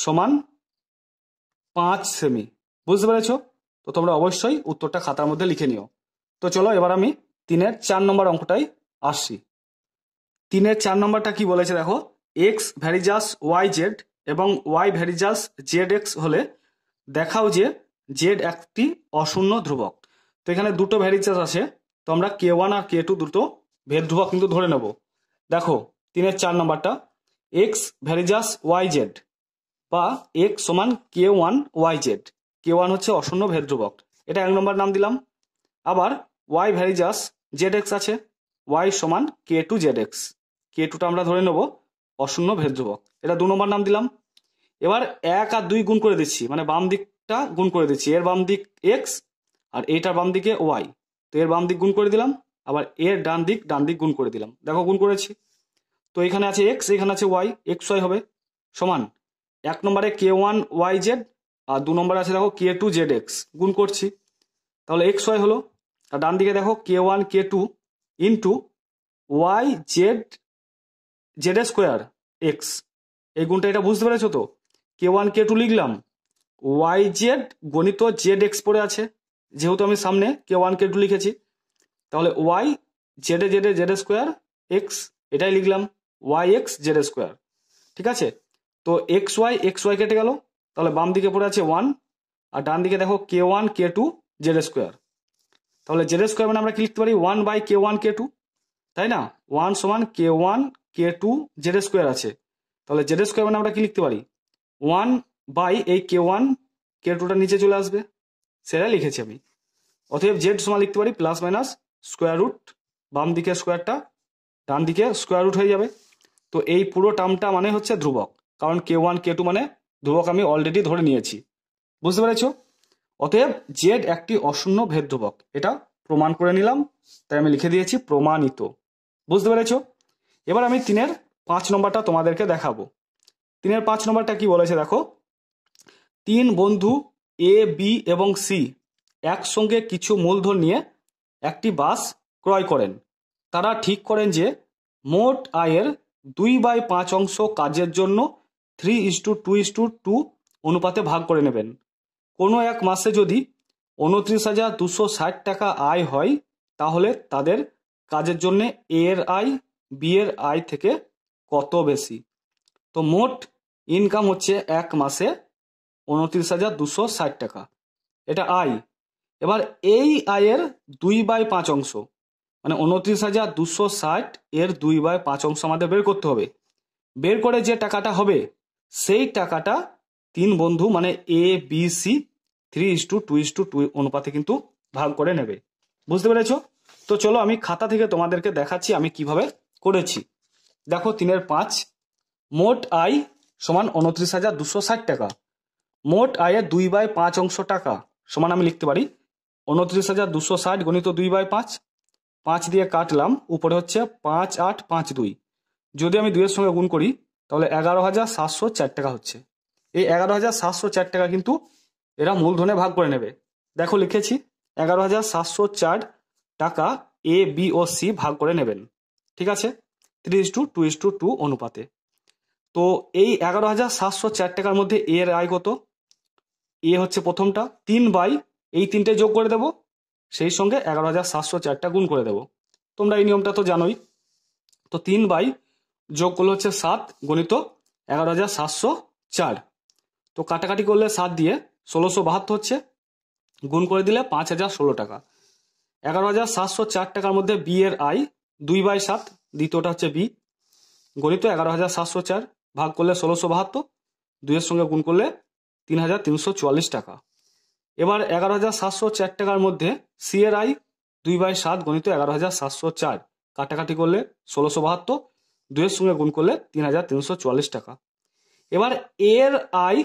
সমান পাঁচ সেমি বুঝতে পেরেছ তো তোমরা অবশ্যই উত্তরটা খাতার মধ্যে লিখে নিও তো চলো এবার আমি তিনের চার নম্বর অঙ্কটাই আসছি তিনের চার নম্বরটা কি বলেছে দেখো এক্স ভ্যারিজাস ওয়াই জেড এবং ওয়াই ভ্যারিজাস জেড এক্স হলে দেখাও যে জেড একটি অশূন্য ধ্রুবক তো এখানে দুটো ভ্যারিজাস আছে তো আমরা কে ওয়ান আর কে টু দুটো ভেদ ধ্রুবক কিন্তু ধরে নেব দেখো তিনের চার নাম্বারটা এক্স ভ্যারিজাস ওয়াই জেড বা এক্স সমান k one y z k one হচ্ছে অশূন্য ভেদ ধ্রুবক এটা এক নম্বর নাম দিলাম আবার ওয়াই ভ্যারিজাস জেড এক্স আছে ওয়াই সমান k two z x k টুটা আমরা ধরে নেবো অশূন্য ধ্রুবক এটা দু নম্বর নাম দিলাম এবার এক আর দুই গুণ করে দিচ্ছি মানে বাম দিকটা গুণ করে দিচ্ছি এর বাম দিক এক্স আর এইটার বাম দিকে ওয়াই তো এর বাম দিক গুণ করে দিলাম আবার এর ডান দিক ডান দিক গুণ করে দিলাম দেখো গুণ করেছি তো এখানে আছে এক্স এখানে আছে ওয়াই এক্স ওয়াই হবে সমান এক নম্বরে কে ওয়ান ওয়াই জেড আর দু নম্বরে আছে দেখো কে টু জেড এক্স গুণ করছি তাহলে এক্স ওয়াই হলো আর ডান দিকে দেখো k one k two into y z z square x এই গুণটা এটা বুঝতে পেরেছো তো কে ওয়ান কে টু লিখলাম ওয়াই জেড গণিত জেড এক্স পড়ে আছে যেহেতু আমি সামনে কে ওয়ান কে টু লিখেছি তাহলে ওয়াই জেডে জেডে জেড স্কোয়ার এক্স এটাই লিখলাম ওয়াই এক্স জেড স্কোয়ার ঠিক আছে তো এক্স ওয়াই এক্স ওয়াই কেটে গেল তাহলে বাম দিকে পড়ে আছে ওয়ান আর ডান দিকে দেখো k one k two z square তাহলে জেড স্কোয়ার মানে আমরা কি লিখতে পারি one by k one k two তাই না ওয়ান সমান k one k two z square আছে তাহলে জেড স্কোয়ার মানে আমরা কি লিখতে পারি ওয়ান বাই এই কে ওয়ান কে টুটা নিচে চলে আসবে সেটাই লিখেছি আমি অতএব জেড সমান লিখতে পারি প্লাস মাইনাস স্কোয়ার রুট বাম দিকে স্কোয়ারটা ডান দিকে স্কোয়ার রুট হয়ে যাবে তো এই পুরো টার্মটা মানে হচ্ছে ধ্রুবক কারণ কে ওয়ান কে টু মানে ধ্রুবক আমি অলরেডি ধরে নিয়েছি বুঝতে পেরেছ অতএব জেড একটি অশূন্য ভেদ ধ্রুবক এটা প্রমাণ করে নিলাম তাই আমি লিখে দিয়েছি প্রমাণিত বুঝতে পেরেছো এবার আমি তিনের পাঁচ নম্বরটা তোমাদেরকে দেখাবো তিনের পাঁচ নম্বরটা কি বলেছে দেখো তিন বন্ধু এ বি এবং সি একসঙ্গে কিছু মূলধন নিয়ে একটি বাস ক্রয় করেন তারা ঠিক করেন যে মোট আয়ের দুই বাই পাঁচ অংশ কাজের জন্য three is to two is to two অনুপাতে ভাগ করে নেবেন কোনো এক মাসে যদি উনত্রিশ হাজার দুশো ষাট টাকা আয় হয় তাহলে তাদের কাজের জন্য এর আয় বিয়ের আয় থেকে কত বেশি তো মোট ইনকাম হচ্ছে এক মাসে উনত্রিশ হাজার দুশো ষাট টাকা এটা আয় এবার এই আয়ের দুই বাই পাঁচ অংশ মানে উনত্রিশ হাজার দুশো ষাট এর দুই বাই পাঁচ অংশ আমাদের বের করতে হবে বের করে যে টাকাটা হবে সেই টাকাটা তিন বন্ধু মানে A B C three is to two is to two অনুপাতে কিন্তু ভাগ করে নেবে বুঝতে পেরেছ তো চলো আমি খাতা থেকে তোমাদেরকে দেখাচ্ছি আমি কিভাবে করেছি দেখো তিনের পাঁচ মোট আয় সমান উনত্রিশ হাজার দুশো ষাট টাকা মোট আয়ের দুই বাই পাঁচ অংশ টাকা সমান আমি লিখতে পারি উনত্রিশ হাজার দুশো ষাট গণিত দুই বাই পাঁচ পাঁচ দিয়ে কাটলাম উপরে হচ্ছে পাঁচ আট পাঁচ দুই যদি আমি দুইয়ের সঙ্গে গুণ করি তাহলে এগারো হাজার সাতশো চার টাকা হচ্ছে এই এগারো হাজার সাতশো চার টাকা কিন্তু এরা মূলধনে ভাগ করে নেবে দেখো লিখেছি এগারো হাজার সাতশো চার টাকা এ বি ও সি ভাগ করে নেবেন ঠিক আছে three is to two is to two অনুপাতে তো এই এগারো হাজার সাতশো চার টাকার মধ্যে এ এর আয় কত এ হচ্ছে প্রথমটা তিন বাই এই তিনটে যোগ করে দেব সেই সঙ্গে এগারো হাজার সাতশো চারটা গুণ করে দেব তোমরা এই নিয়মটা তো জানোই তো তিন বাই যোগ করলে হচ্ছে সাত গণিত এগারো হাজার সাতশো চার তো কাটাকাটি করলে সাত দিয়ে ষোলোশো বাহাত্তর হচ্ছে গুণ করে দিলে পাঁচ হাজার ষোলো টাকা এগারো হাজার সাতশো চার টাকার মধ্যে বি এর আয় দুই বাই সাত দ্বিতীয়টা হচ্ছে বি গণিত এগারো হাজার সাতশো চার ভাগ করলে ষোলোশো বাহাত্তর দুইয়ের সঙ্গে গুণ করলে তিন হাজার তিনশো চুয়াল্লিশ টাকা এবার এগারো হাজার সাতশো চার টাকার মধ্যে সি এর আই দুই বাই সাত গণিত এগারো হাজার সাতশো চার কাটাকাটি করলে ষোলোশো বাহাত্তর দুইয়ের সঙ্গে গুণ করলে তিন হাজার তিনশো চুয়াল্লিশ টাকা এবার এর আই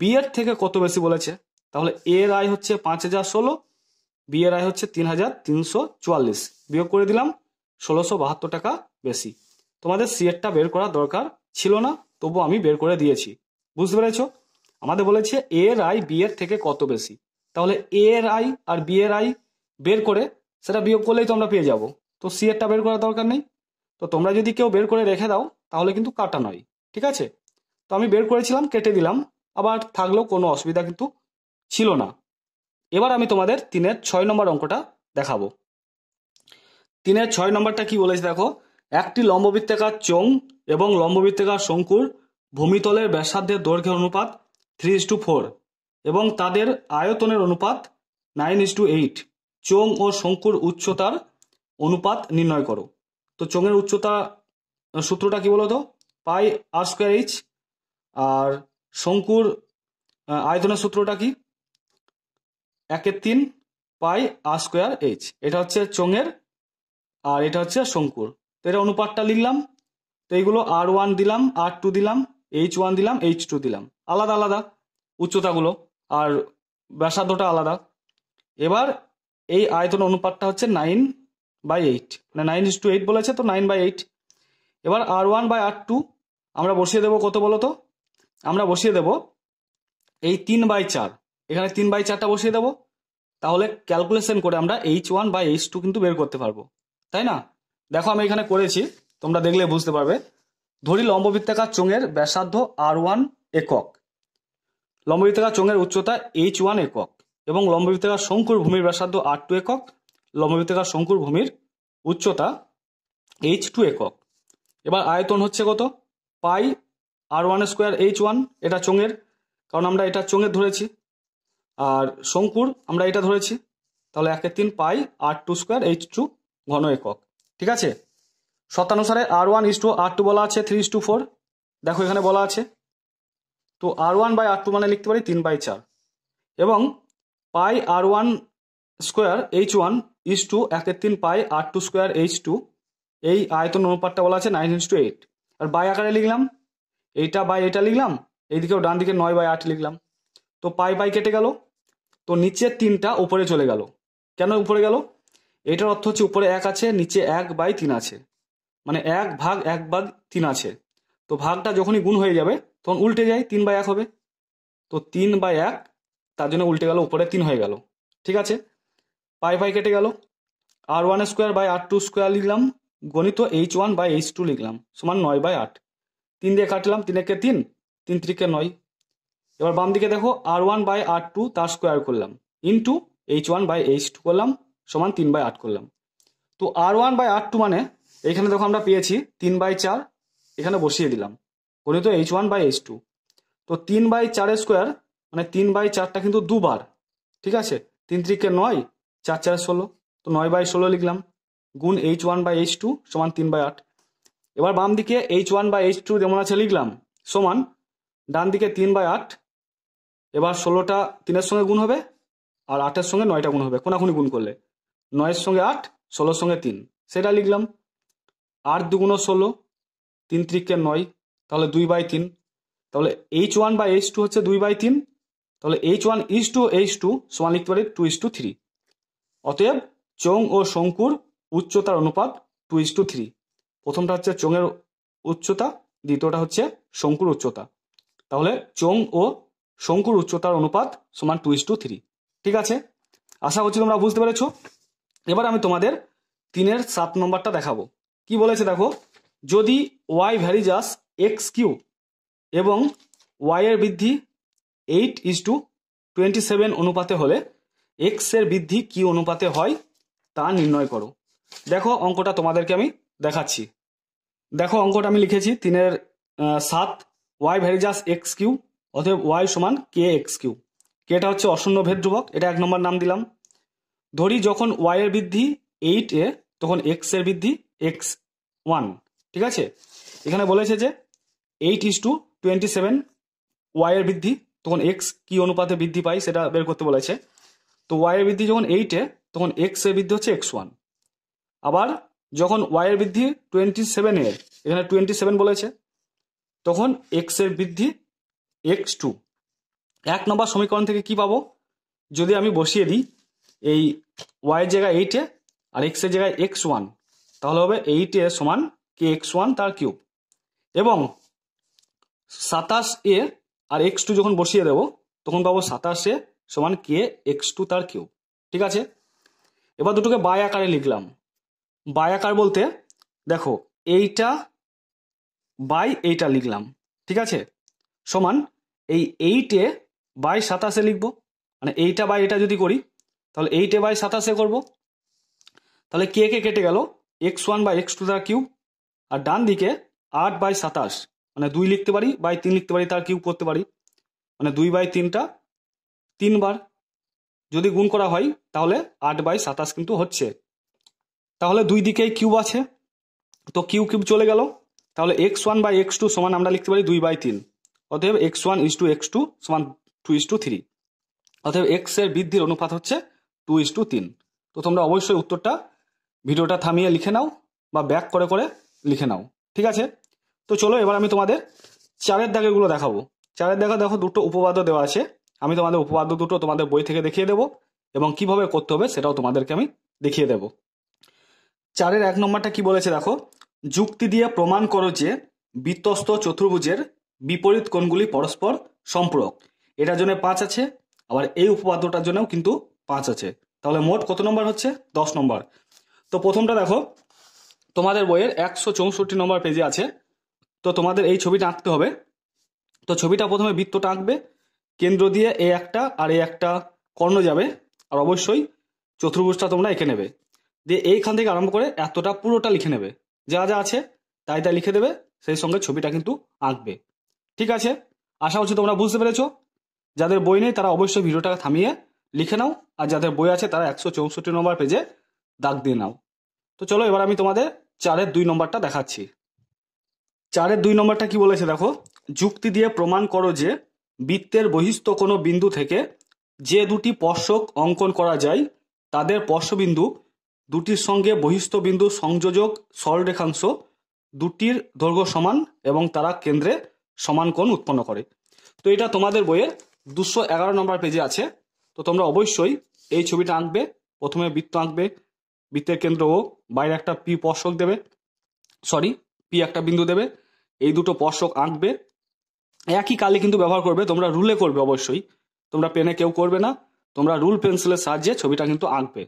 বি এর থেকে কত বেশি বলেছে তাহলে এর আয় হচ্ছে পাঁচ হাজার ষোলো বি এর আয় হচ্ছে তিন হাজার তিনশো চুয়াল্লিশ বিয়োগ করে দিলাম ষোলোশো বাহাত্তর টাকা বেশি তোমাদের সিএটটা বের করা দরকার ছিল না তবু আমি বের করে দিয়েছি বুঝতে পেরেছ আমাদের বলেছে এর আই বি এর থেকে কত বেশি তাহলে এ এর আই আর বি এর আই বের করে সেটা বিয়োগ করলেই তোমরা পেয়ে যাবো তো সিএরটা বের করার দরকার নেই তো তোমরা যদি কেউ বের করে রেখে দাও তাহলে কিন্তু কাটা নয় ঠিক আছে তো আমি বের করেছিলাম কেটে দিলাম আবার থাকলেও কোনো অসুবিধা কিন্তু ছিল না এবার আমি তোমাদের তিনের ছয় নম্বর অঙ্কটা দেখাবো তিনের ছয় নম্বরটা কি বলেছে দেখো একটি লম্ববৃত্তাকার চোং এবং লম্ববৃত্তিকার শঙ্কুর ভূমিতলের ব্যাসার্ধের দৈর্ঘ্যের অনুপাত থ্রি ইস টু ফোর এবং তাদের আয়তনের অনুপাত নাইন ইস টু এইট চোং ও শঙ্কুর উচ্চতার অনুপাত নির্ণয় করো তো চোঙের উচ্চতা সূত্রটা কি বলো তো পাই আর স্কোয়ার এইচ আর শঙ্কুর আয়তনের সূত্রটা কি একের তিন পাই আর স্কোয়ার এইচ এটা হচ্ছে চোঙের আর এটা হচ্ছে শঙ্কুর তো এটা অনুপাতটা লিখলাম তো এইগুলো আর ওয়ান দিলাম আর টু দিলাম এইচ ওয়ান দিলাম এইচ টু দিলাম আলাদা আলাদা উচ্চতাগুলো আর ব্যাসার্ধটা আলাদা এবার এই আয়তন অনুপাতটা হচ্ছে নাইন বাই এইট মানে নাইন ইস টু এইট বলেছে তো নাইন বাই এইট এবার r one by r two আমরা বসিয়ে দেবো কত বলো তো আমরা বসিয়ে দেব এই তিন বাই চার এখানে তিন বাই চারটা বসিয়ে দেবো তাহলে ক্যালকুলেশন করে আমরা h one by h two কিন্তু বের করতে পারবো তাই না দেখো আমি এখানে করেছি তোমরা দেখলে বুঝতে পারবে ধরি লম্ববৃত্তাকার চোঙের ব্যাসার্ধ আর ওয়ান একক লম্ববৃত্তাকার চোঙের উচ্চতা এইচ ওয়ান একক এবং লম্ববৃত্তাকার শঙ্কুর ভূমির ব্যাসার্ধ আর টু একক লম্ববৃত্তাকার শঙ্কুর ভূমির উচ্চতা এইচ টু একক এবার আয়তন হচ্ছে কত pi r one square h one এটা চোঙের কারণ আমরা এটা চোঙের ধরেছি আর শঙ্কুর আমরা এটা ধরেছি তাহলে একের তিন pi r two square h two ঘন একক ঠিক আছে শতানুসারে r one is to r two বলা আছে থ্রি ইস টু ফোর দেখো এখানে বলা আছে তো r one by r two মানে লিখতে পারি তিন বাই চার এবং pi r one square h one is to একের তিন pi r two square h two এই আয়তন অনুপাতটা বলা আছে নাইন ইস টু এইট আর বাই আকারে লিখলাম এইটা বাই এটা লিখলাম এইদিকেও ডান দিকে নয় বাই আট লিখলাম তো পাই বাই কেটে গেল তো নিচের তিনটা উপরে চলে গেল কেন উপরে গেল এটার অর্থ হচ্ছে উপরে এক আছে নিচে এক বাই তিন আছে মানে এক ভাগ এক ভাগ তিন আছে তো ভাগটা যখনই গুণ হয়ে যাবে তখন উল্টে যায় তিন বাই এক হবে তো তিন বাই এক তার জন্য উল্টে গেল উপরে তিন হয়ে গেল ঠিক আছে পাই পাই কেটে গেল r one square by r two square লিখলাম গণিত h one by h two লিখলাম সমান নয় বাই আট তিন দিয়ে কাটলাম তিন একে তিন তিন ত্রিকে নয় এবার বাম দিকে দেখো r one by r two তার স্কোয়ার করলাম into h one by h two করলাম সমান তিন বাই আট করলাম তো r one by r two মানে এখানে দেখো আমরা পেয়েছি তিন বাই চার এখানে বসিয়ে দিলাম গণিত h one by h two তো তিন বাই চারের স্কোয়ার মানে তিন বাই চারটা কিন্তু দুবার ঠিক আছে তিন ত্রিকে নয় চার চার ষোলো তো নয় বাই ষোলো লিখলাম গুণ h one by h two সমান তিন বাই আট এবার বাম দিকে h one by h two যেমন আছে লিখলাম সমান ডান দিকে তিন বাই আট এবার ষোলোটা তিনের সঙ্গে গুণ হবে আর আটের সঙ্গে নয়টা গুণ হবে কোনাখুনি গুণ করলে নয়ের সঙ্গে আট ষোলোর সঙ্গে তিন সেটা লিখলাম আট দুগুণ ষোলো তিন ত্রিকে নয় তাহলে দুই বাই তিন তাহলে h one by h two হচ্ছে দুই বাই তিন তাহলে h one is to h two সমান লিখতে পারি টু ইস টু থ্রি অতএব চং ও শঙ্কুর উচ্চতার অনুপাত টু ইস টু থ্রি প্রথমটা হচ্ছে চোঙের উচ্চতা দ্বিতীয়টা হচ্ছে শঙ্কুর উচ্চতা তাহলে চোং ও শঙ্কুর উচ্চতার অনুপাত সমান টু ইস টু থ্রি ঠিক আছে আশা করছি তোমরা বুঝতে পেরেছো এবার আমি তোমাদের তিনের সাত নম্বরটা দেখাবো কি বলেছে দেখো যদি ওয়াই ভ্যারিজাস এক্স কিউ এবং ওয়াইয়ের বৃদ্ধি eight is to twenty seven অনুপাতে হলে এক্সের বৃদ্ধি কি অনুপাতে হয় তা নির্ণয় করো দেখো অঙ্কটা তোমাদেরকে আমি দেখাচ্ছি দেখো অঙ্কটা আমি লিখেছি তিনের সাত ওয়াই ভ্যারিজাস এক্স কিউ অথবা ওয়াই সমান কে এক্স কিউ কেটা হচ্ছে অশূন্য ভেদ ধ্রুবক এটা এক নম্বর নাম দিলাম ধরি যখন ওয়াই এর বৃদ্ধি এইট এ তখন এক্স এর বৃদ্ধি এক্স ওয়ান ঠিক আছে এখানে বলেছে যে eight is to twenty seven y এর বৃদ্ধি তখন এক্স কি অনুপাতে বৃদ্ধি পায় সেটা বের করতে বলেছে তো ওয়াই এর বৃদ্ধি যখন এইট এ তখন এক্স এর বৃদ্ধি হচ্ছে এক্স ওয়ান আবার যখন ওয়াই এর বৃদ্ধি টোয়েন্টি সেভেন এ এখানে টোয়েন্টি সেভেন বলেছে তখন এক্স এর বৃদ্ধি এক্স টু এক নম্বর সমীকরণ থেকে কি পাবো যদি আমি বসিয়ে দিই এই ওয়াই জায়গায় এইট এ আর এক্সের জায়গায় এক্স ওয়ান তাহলে হবে এইট এ সমান কে এক্স ওয়ান তার কিউব এবং সাতাশ এ আর এক্স টু যখন বসিয়ে দেবো তখন পাবো সাতাশ এ সমান কে এক্স টু তার কিউব ঠিক আছে এবার দুটোকে বাই আকারে লিখলাম বাই আকার বলতে দেখো এইটা বাই এইটা লিখলাম ঠিক আছে সমান এই এইটে বাই সাতাশে লিখবো মানে এইটা বাই এটা যদি করি তাহলে এইটে বাই সাতাশে করবো তাহলে কে কে কেটে গেল x one by x two the cube আর ডান দিকে আট বাই সাতাশ মানে দুই লিখতে পারি বাই তিন লিখতে পারি তার কিউব করতে পারি মানে দুই বাই তিনটা তিনবার যদি গুণ করা হয় তাহলে আট বাই সাতাশ কিন্তু হচ্ছে তাহলে দুই দিকেই কিউব আছে তো কিউ কিউব চলে গেল তাহলে x one by x two সমান আমরা লিখতে পারি দুই বাই তিন অতএব x one is to x two সমান টু ইস টু থ্রি অতএব এক্স এর বৃদ্ধির অনুপাত হচ্ছে টু ইস টু তিন তো তোমরা অবশ্যই উত্তরটা ভিডিওটা থামিয়ে লিখে নাও বা ব্যাক করে করে লিখে নাও ঠিক আছে তো চলো এবার আমি তোমাদের চারের দাগেরগুলো দেখাবো চারের দাগে দেখো দুটো উপবাদ্য দেওয়া আছে আমি তোমাদের উপবাদ্য দুটো তোমাদের বই থেকে দেখিয়ে দেবো এবং কিভাবে করতে হবে সেটাও তোমাদেরকে আমি দেখিয়ে দেব চারের এক নম্বরটা কি বলেছে দেখো যুক্তি দিয়ে প্রমাণ করো যে বিত্তস্ত চতুর্ভুজের বিপরীত কোণগুলি পরস্পর সম্পূরক এটার জন্য পাঁচ আছে আবার এই উপবাদ্যটার জন্যও কিন্তু পাঁচ আছে তাহলে মোট কত নম্বর হচ্ছে দশ নম্বর তো প্রথমটা দেখো তোমাদের বইয়ের একশো চৌষট্টি নম্বর পেজে আছে তো তোমাদের এই ছবিটা আঁকতে হবে তো ছবিটা প্রথমে বৃত্তটা আঁকবে কেন্দ্র দিয়ে এ একটা আর এ একটা কর্ণ যাবে আর অবশ্যই চতুর্ভুজটা তোমরা এঁকে নেবে দিয়ে এইখান থেকে আরম্ভ করে এতটা পুরোটা লিখে নেবে যা যা আছে তাই তাই লিখে দেবে সেই সঙ্গে ছবিটা কিন্তু আঁকবে ঠিক আছে আশা করছি তোমরা বুঝতে পেরেছো যাদের বই নেই তারা অবশ্যই ভিডিওটা থামিয়ে লিখে নাও আর যাদের বই আছে তারা একশো চৌষট্টি নম্বর পেজে দাগ দিয়ে নাও তো চলো এবার আমি তোমাদের চারের দুই নম্বরটা দেখাচ্ছি চারের দুই নম্বরটা কি বলেছে দেখো যুক্তি দিয়ে প্রমাণ করো যে বৃত্তের বহিস্থ কোনো বিন্দু থেকে যে দুটি স্পর্শক অঙ্কন করা যায় তাদের স্পর্শবিন্দু দুটির সঙ্গে বহিস্থ বিন্দু সংযোজক সরলরেখাংশ দুটির দৈর্ঘ্য সমান এবং তারা কেন্দ্রে সমান কোণ উৎপন্ন করে তো এটা তোমাদের বইয়ের দুশো এগারো নম্বর পেজে আছে তো তোমরা অবশ্যই এই ছবিটা আঁকবে প্রথমে বৃত্ত আঁকবে বৃত্তের কেন্দ্র ও বাইরে একটা পি পর্শক দেবে সরি পি একটা বিন্দু দেবে এই দুটো পর্শক আঁকবে একই কালে কিন্তু ব্যবহার করবে তোমরা রুলে করবে অবশ্যই তোমরা পেনে কেউ করবে না তোমরা রুল পেন্সিলের সাহায্যে ছবিটা কিন্তু আঁকবে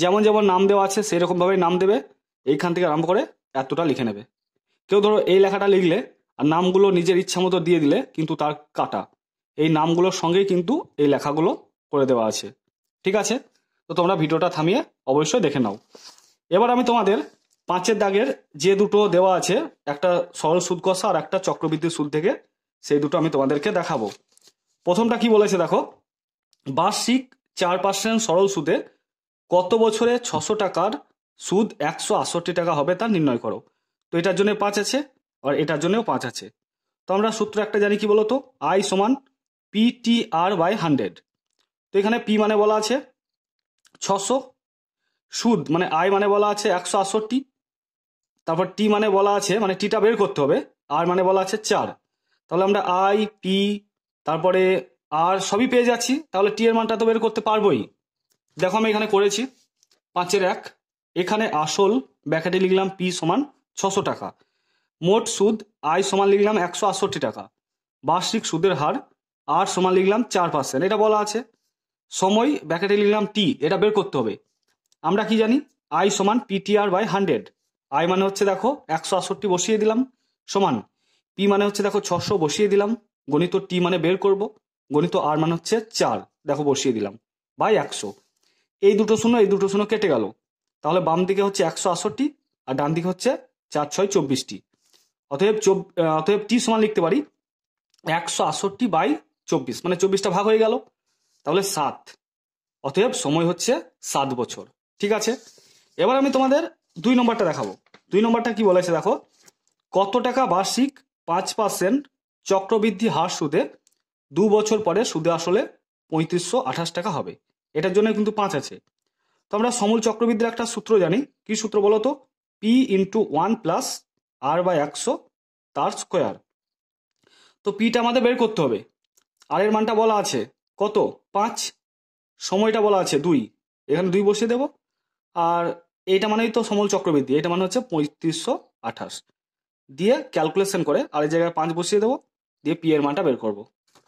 যেমন যেমন নাম দেওয়া আছে সেরকমভাবেই নাম দেবে এইখান থেকে আরম্ভ করে এতটা লিখে নেবে কেউ ধরো এই লেখাটা লিখলে আর নামগুলো নিজের ইচ্ছা মতো দিয়ে দিলে কিন্তু তার কাটা এই নামগুলোর সঙ্গেই কিন্তু এই লেখাগুলো করে দেওয়া আছে ঠিক আছে তো তোমরা ভিডিওটা থামিয়ে অবশ্যই দেখে নাও এবার আমি তোমাদের পাঁচের দাগের যে দুটো দেওয়া আছে একটা সরল সুদ কষা আর একটা চক্রবৃদ্ধি সুদ থেকে সেই দুটো আমি তোমাদেরকে দেখাবো প্রথমটা কি বলেছে দেখো বার্ষিক চার পার্সেন্ট সরল সুদে কত বছরে ছশো টাকার সুদ একশো আষট্টি টাকা হবে তা নির্ণয় করো তো এটার জন্য পাঁচ আছে আর এটার জন্যও পাঁচ আছে তো আমরা সূত্র একটা জানি কি বলতো আই সমান পিটিআর বাই হান্ড্রেড তো এখানে পি মানে বলা আছে ছশো সুদ মানে আয় মানে বলা আছে একশো আটষট্টি তারপর টি মানে বলা আছে মানে টিটা বের করতে হবে আর মানে বলা আছে চার তাহলে আমরা আই পি তারপরে আর সবই পেয়ে যাচ্ছি তাহলে টি এর মানটা তো বের করতে পারবোই দেখো আমি এখানে করেছি পাঁচের এক এখানে আসল ব্যাকেটে লিখলাম পি সমান ছশো টাকা মোট সুদ আয় সমান লিখলাম একশো আটষট্টি টাকা বার্ষিক সুদের হার আর সমান লিখলাম চার পার্সেন্ট এটা বলা আছে সময় ব্যাকেটে লিখলাম টি এটা বের করতে হবে আমরা কি জানি আই সমান পিটিআর বাই হান্ড্রেড আই মানে হচ্ছে দেখো একশো আটষট্টি বসিয়ে দিলাম সমান পি মানে হচ্ছে দেখো ছশো বসিয়ে দিলাম গণিত টি মানে বের করব গণিত আর মানে হচ্ছে চার দেখো বসিয়ে দিলাম বাই একশো এই দুটো শূন্য এই দুটো শূন্য কেটে গেল তাহলে বাম দিকে হচ্ছে একশো আটষট্টি আর ডান দিকে হচ্ছে চার ছয় চব্বিশটি অতএব চব অতএব টি সমান লিখতে পারি একশো আটষট্টি বাই চব্বিশ মানে চব্বিশটা ভাগ হয়ে গেল তাহলে সাত অতএব সময় হচ্ছে সাত বছর ঠিক আছে এবার আমি তোমাদের দুই নম্বরটা দেখাবো দুই নম্বরটা কি বলেছে দেখো কত টাকা বার্ষিক পাঁচ পার্সেন্ট চক্রবৃদ্ধি হার সুদে দু বছর পরে সুদে আসলে পঁয়ত্রিশশো আঠাশ টাকা হবে এটার জন্য কিন্তু পাঁচ আছে তো আমরা সমূল চক্রবৃদ্ধির একটা সূত্র জানি কি সূত্র বলো তো p into one plus r by একশো তার স্কোয়ার তো পিটা আমাদের বের করতে হবে আর এর মানটা বলা আছে কত পাঁচ সময়টা বলা আছে দুই এখানে দুই বসিয়ে দেব আর এইটা মানেই তো সমল চক্রবৃদ্ধি এটা মানে হচ্ছে পঁয়ত্রিশশো আঠাশ দিয়ে ক্যালকুলেশন করে আর এই জায়গায় পাঁচ বসিয়ে দেবো দিয়ে পি এর মানটা বের করব।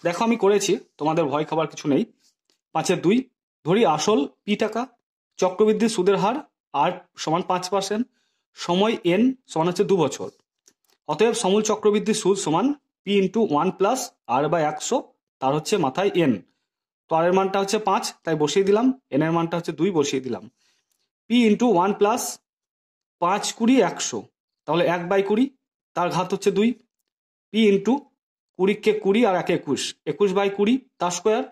দেখো আমি করেছি তোমাদের ভয় খাবার কিছু নেই পাঁচের দুই ধরি আসল পি টাকা চক্রবৃদ্ধি সুদের হার আর সমান পাঁচ পার্সেন্ট সময় এন সমান হচ্ছে দু বছর অতএব সমূল চক্রবৃদ্ধি সুদ সমান p into one plus r বা একশো তার হচ্ছে মাথায় এন তো আর এর মানটা হচ্ছে পাঁচ তাই বসিয়ে দিলাম এন এর মানটা হচ্ছে দুই বসিয়ে দিলাম পি ইন্টু ওয়ান প্লাস পাঁচ কুড়ি একশো তাহলে এক বাই কুড়ি তার ঘাত হচ্ছে দুই পি ইন্টু কে কুড়ি আর একে একুশ একুশ বাই কুড়ি তার স্কোয়ার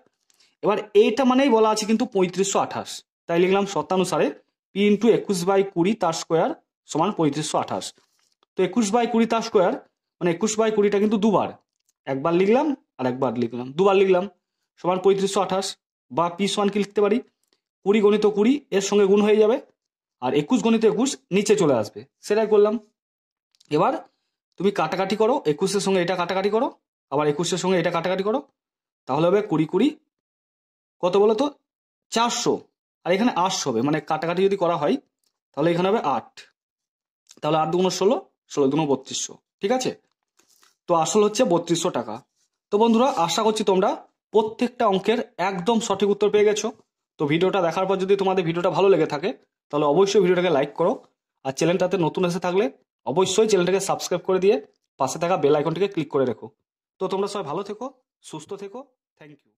এবার এইটা মানেই বলা আছে কিন্তু পঁয়ত্রিশশো আঠাশ তাই লিখলাম শতানুসারে পি ইন্টু একুশ বাই কুড়ি তার স্কোয়ার সমান পঁয়ত্রিশশো আঠাশ তো একুশ বাই কুড়ি তার স্কোয়ার মানে একুশ বাই কুড়িটা কিন্তু দুবার একবার লিখলাম আর একবার লিখলাম দুবার লিখলাম সমান পঁয়ত্রিশশো আঠাশ বা পিস ওয়ান কি লিখতে পারি কুড়ি গণিত কুড়ি এর সঙ্গে গুণ হয়ে যাবে আর একুশ গণিত একুশ নিচে চলে আসবে সেটাই করলাম এবার তুমি কাটাকাটি করো একুশের সঙ্গে এটা কাটাকাটি করো আবার একুশের সঙ্গে এটা কাটাকাটি করো তাহলে হবে কুড়ি কুড়ি কত বলো তো চারশো আর এখানে আটশো হবে মানে কাটাকাটি যদি করা হয় তাহলে এখানে হবে আট তাহলে আট দুগুণ ষোলো ষোলো দুগুণ বত্রিশশো ঠিক আছে তো আসল হচ্ছে বত্রিশশো টাকা তো বন্ধুরা আশা করছি তোমরা প্রত্যেকটা অঙ্কের একদম সঠিক উত্তর পেয়ে গেছো তো ভিডিওটা দেখার পর যদি তোমাদের ভিডিওটা ভালো লেগে থাকে তাহলে অবশ্যই ভিডিওটাকে লাইক করো আর চ্যানেলটাতে নতুন এসে থাকলে অবশ্যই চ্যানেলটাকে সাবস্ক্রাইব করে দিয়ে পাশে থাকা বেল আইকনটিকে ক্লিক করে রেখো তো তোমরা সবাই ভালো থেকো সুস্থ থেকো থ্যাংক ইউ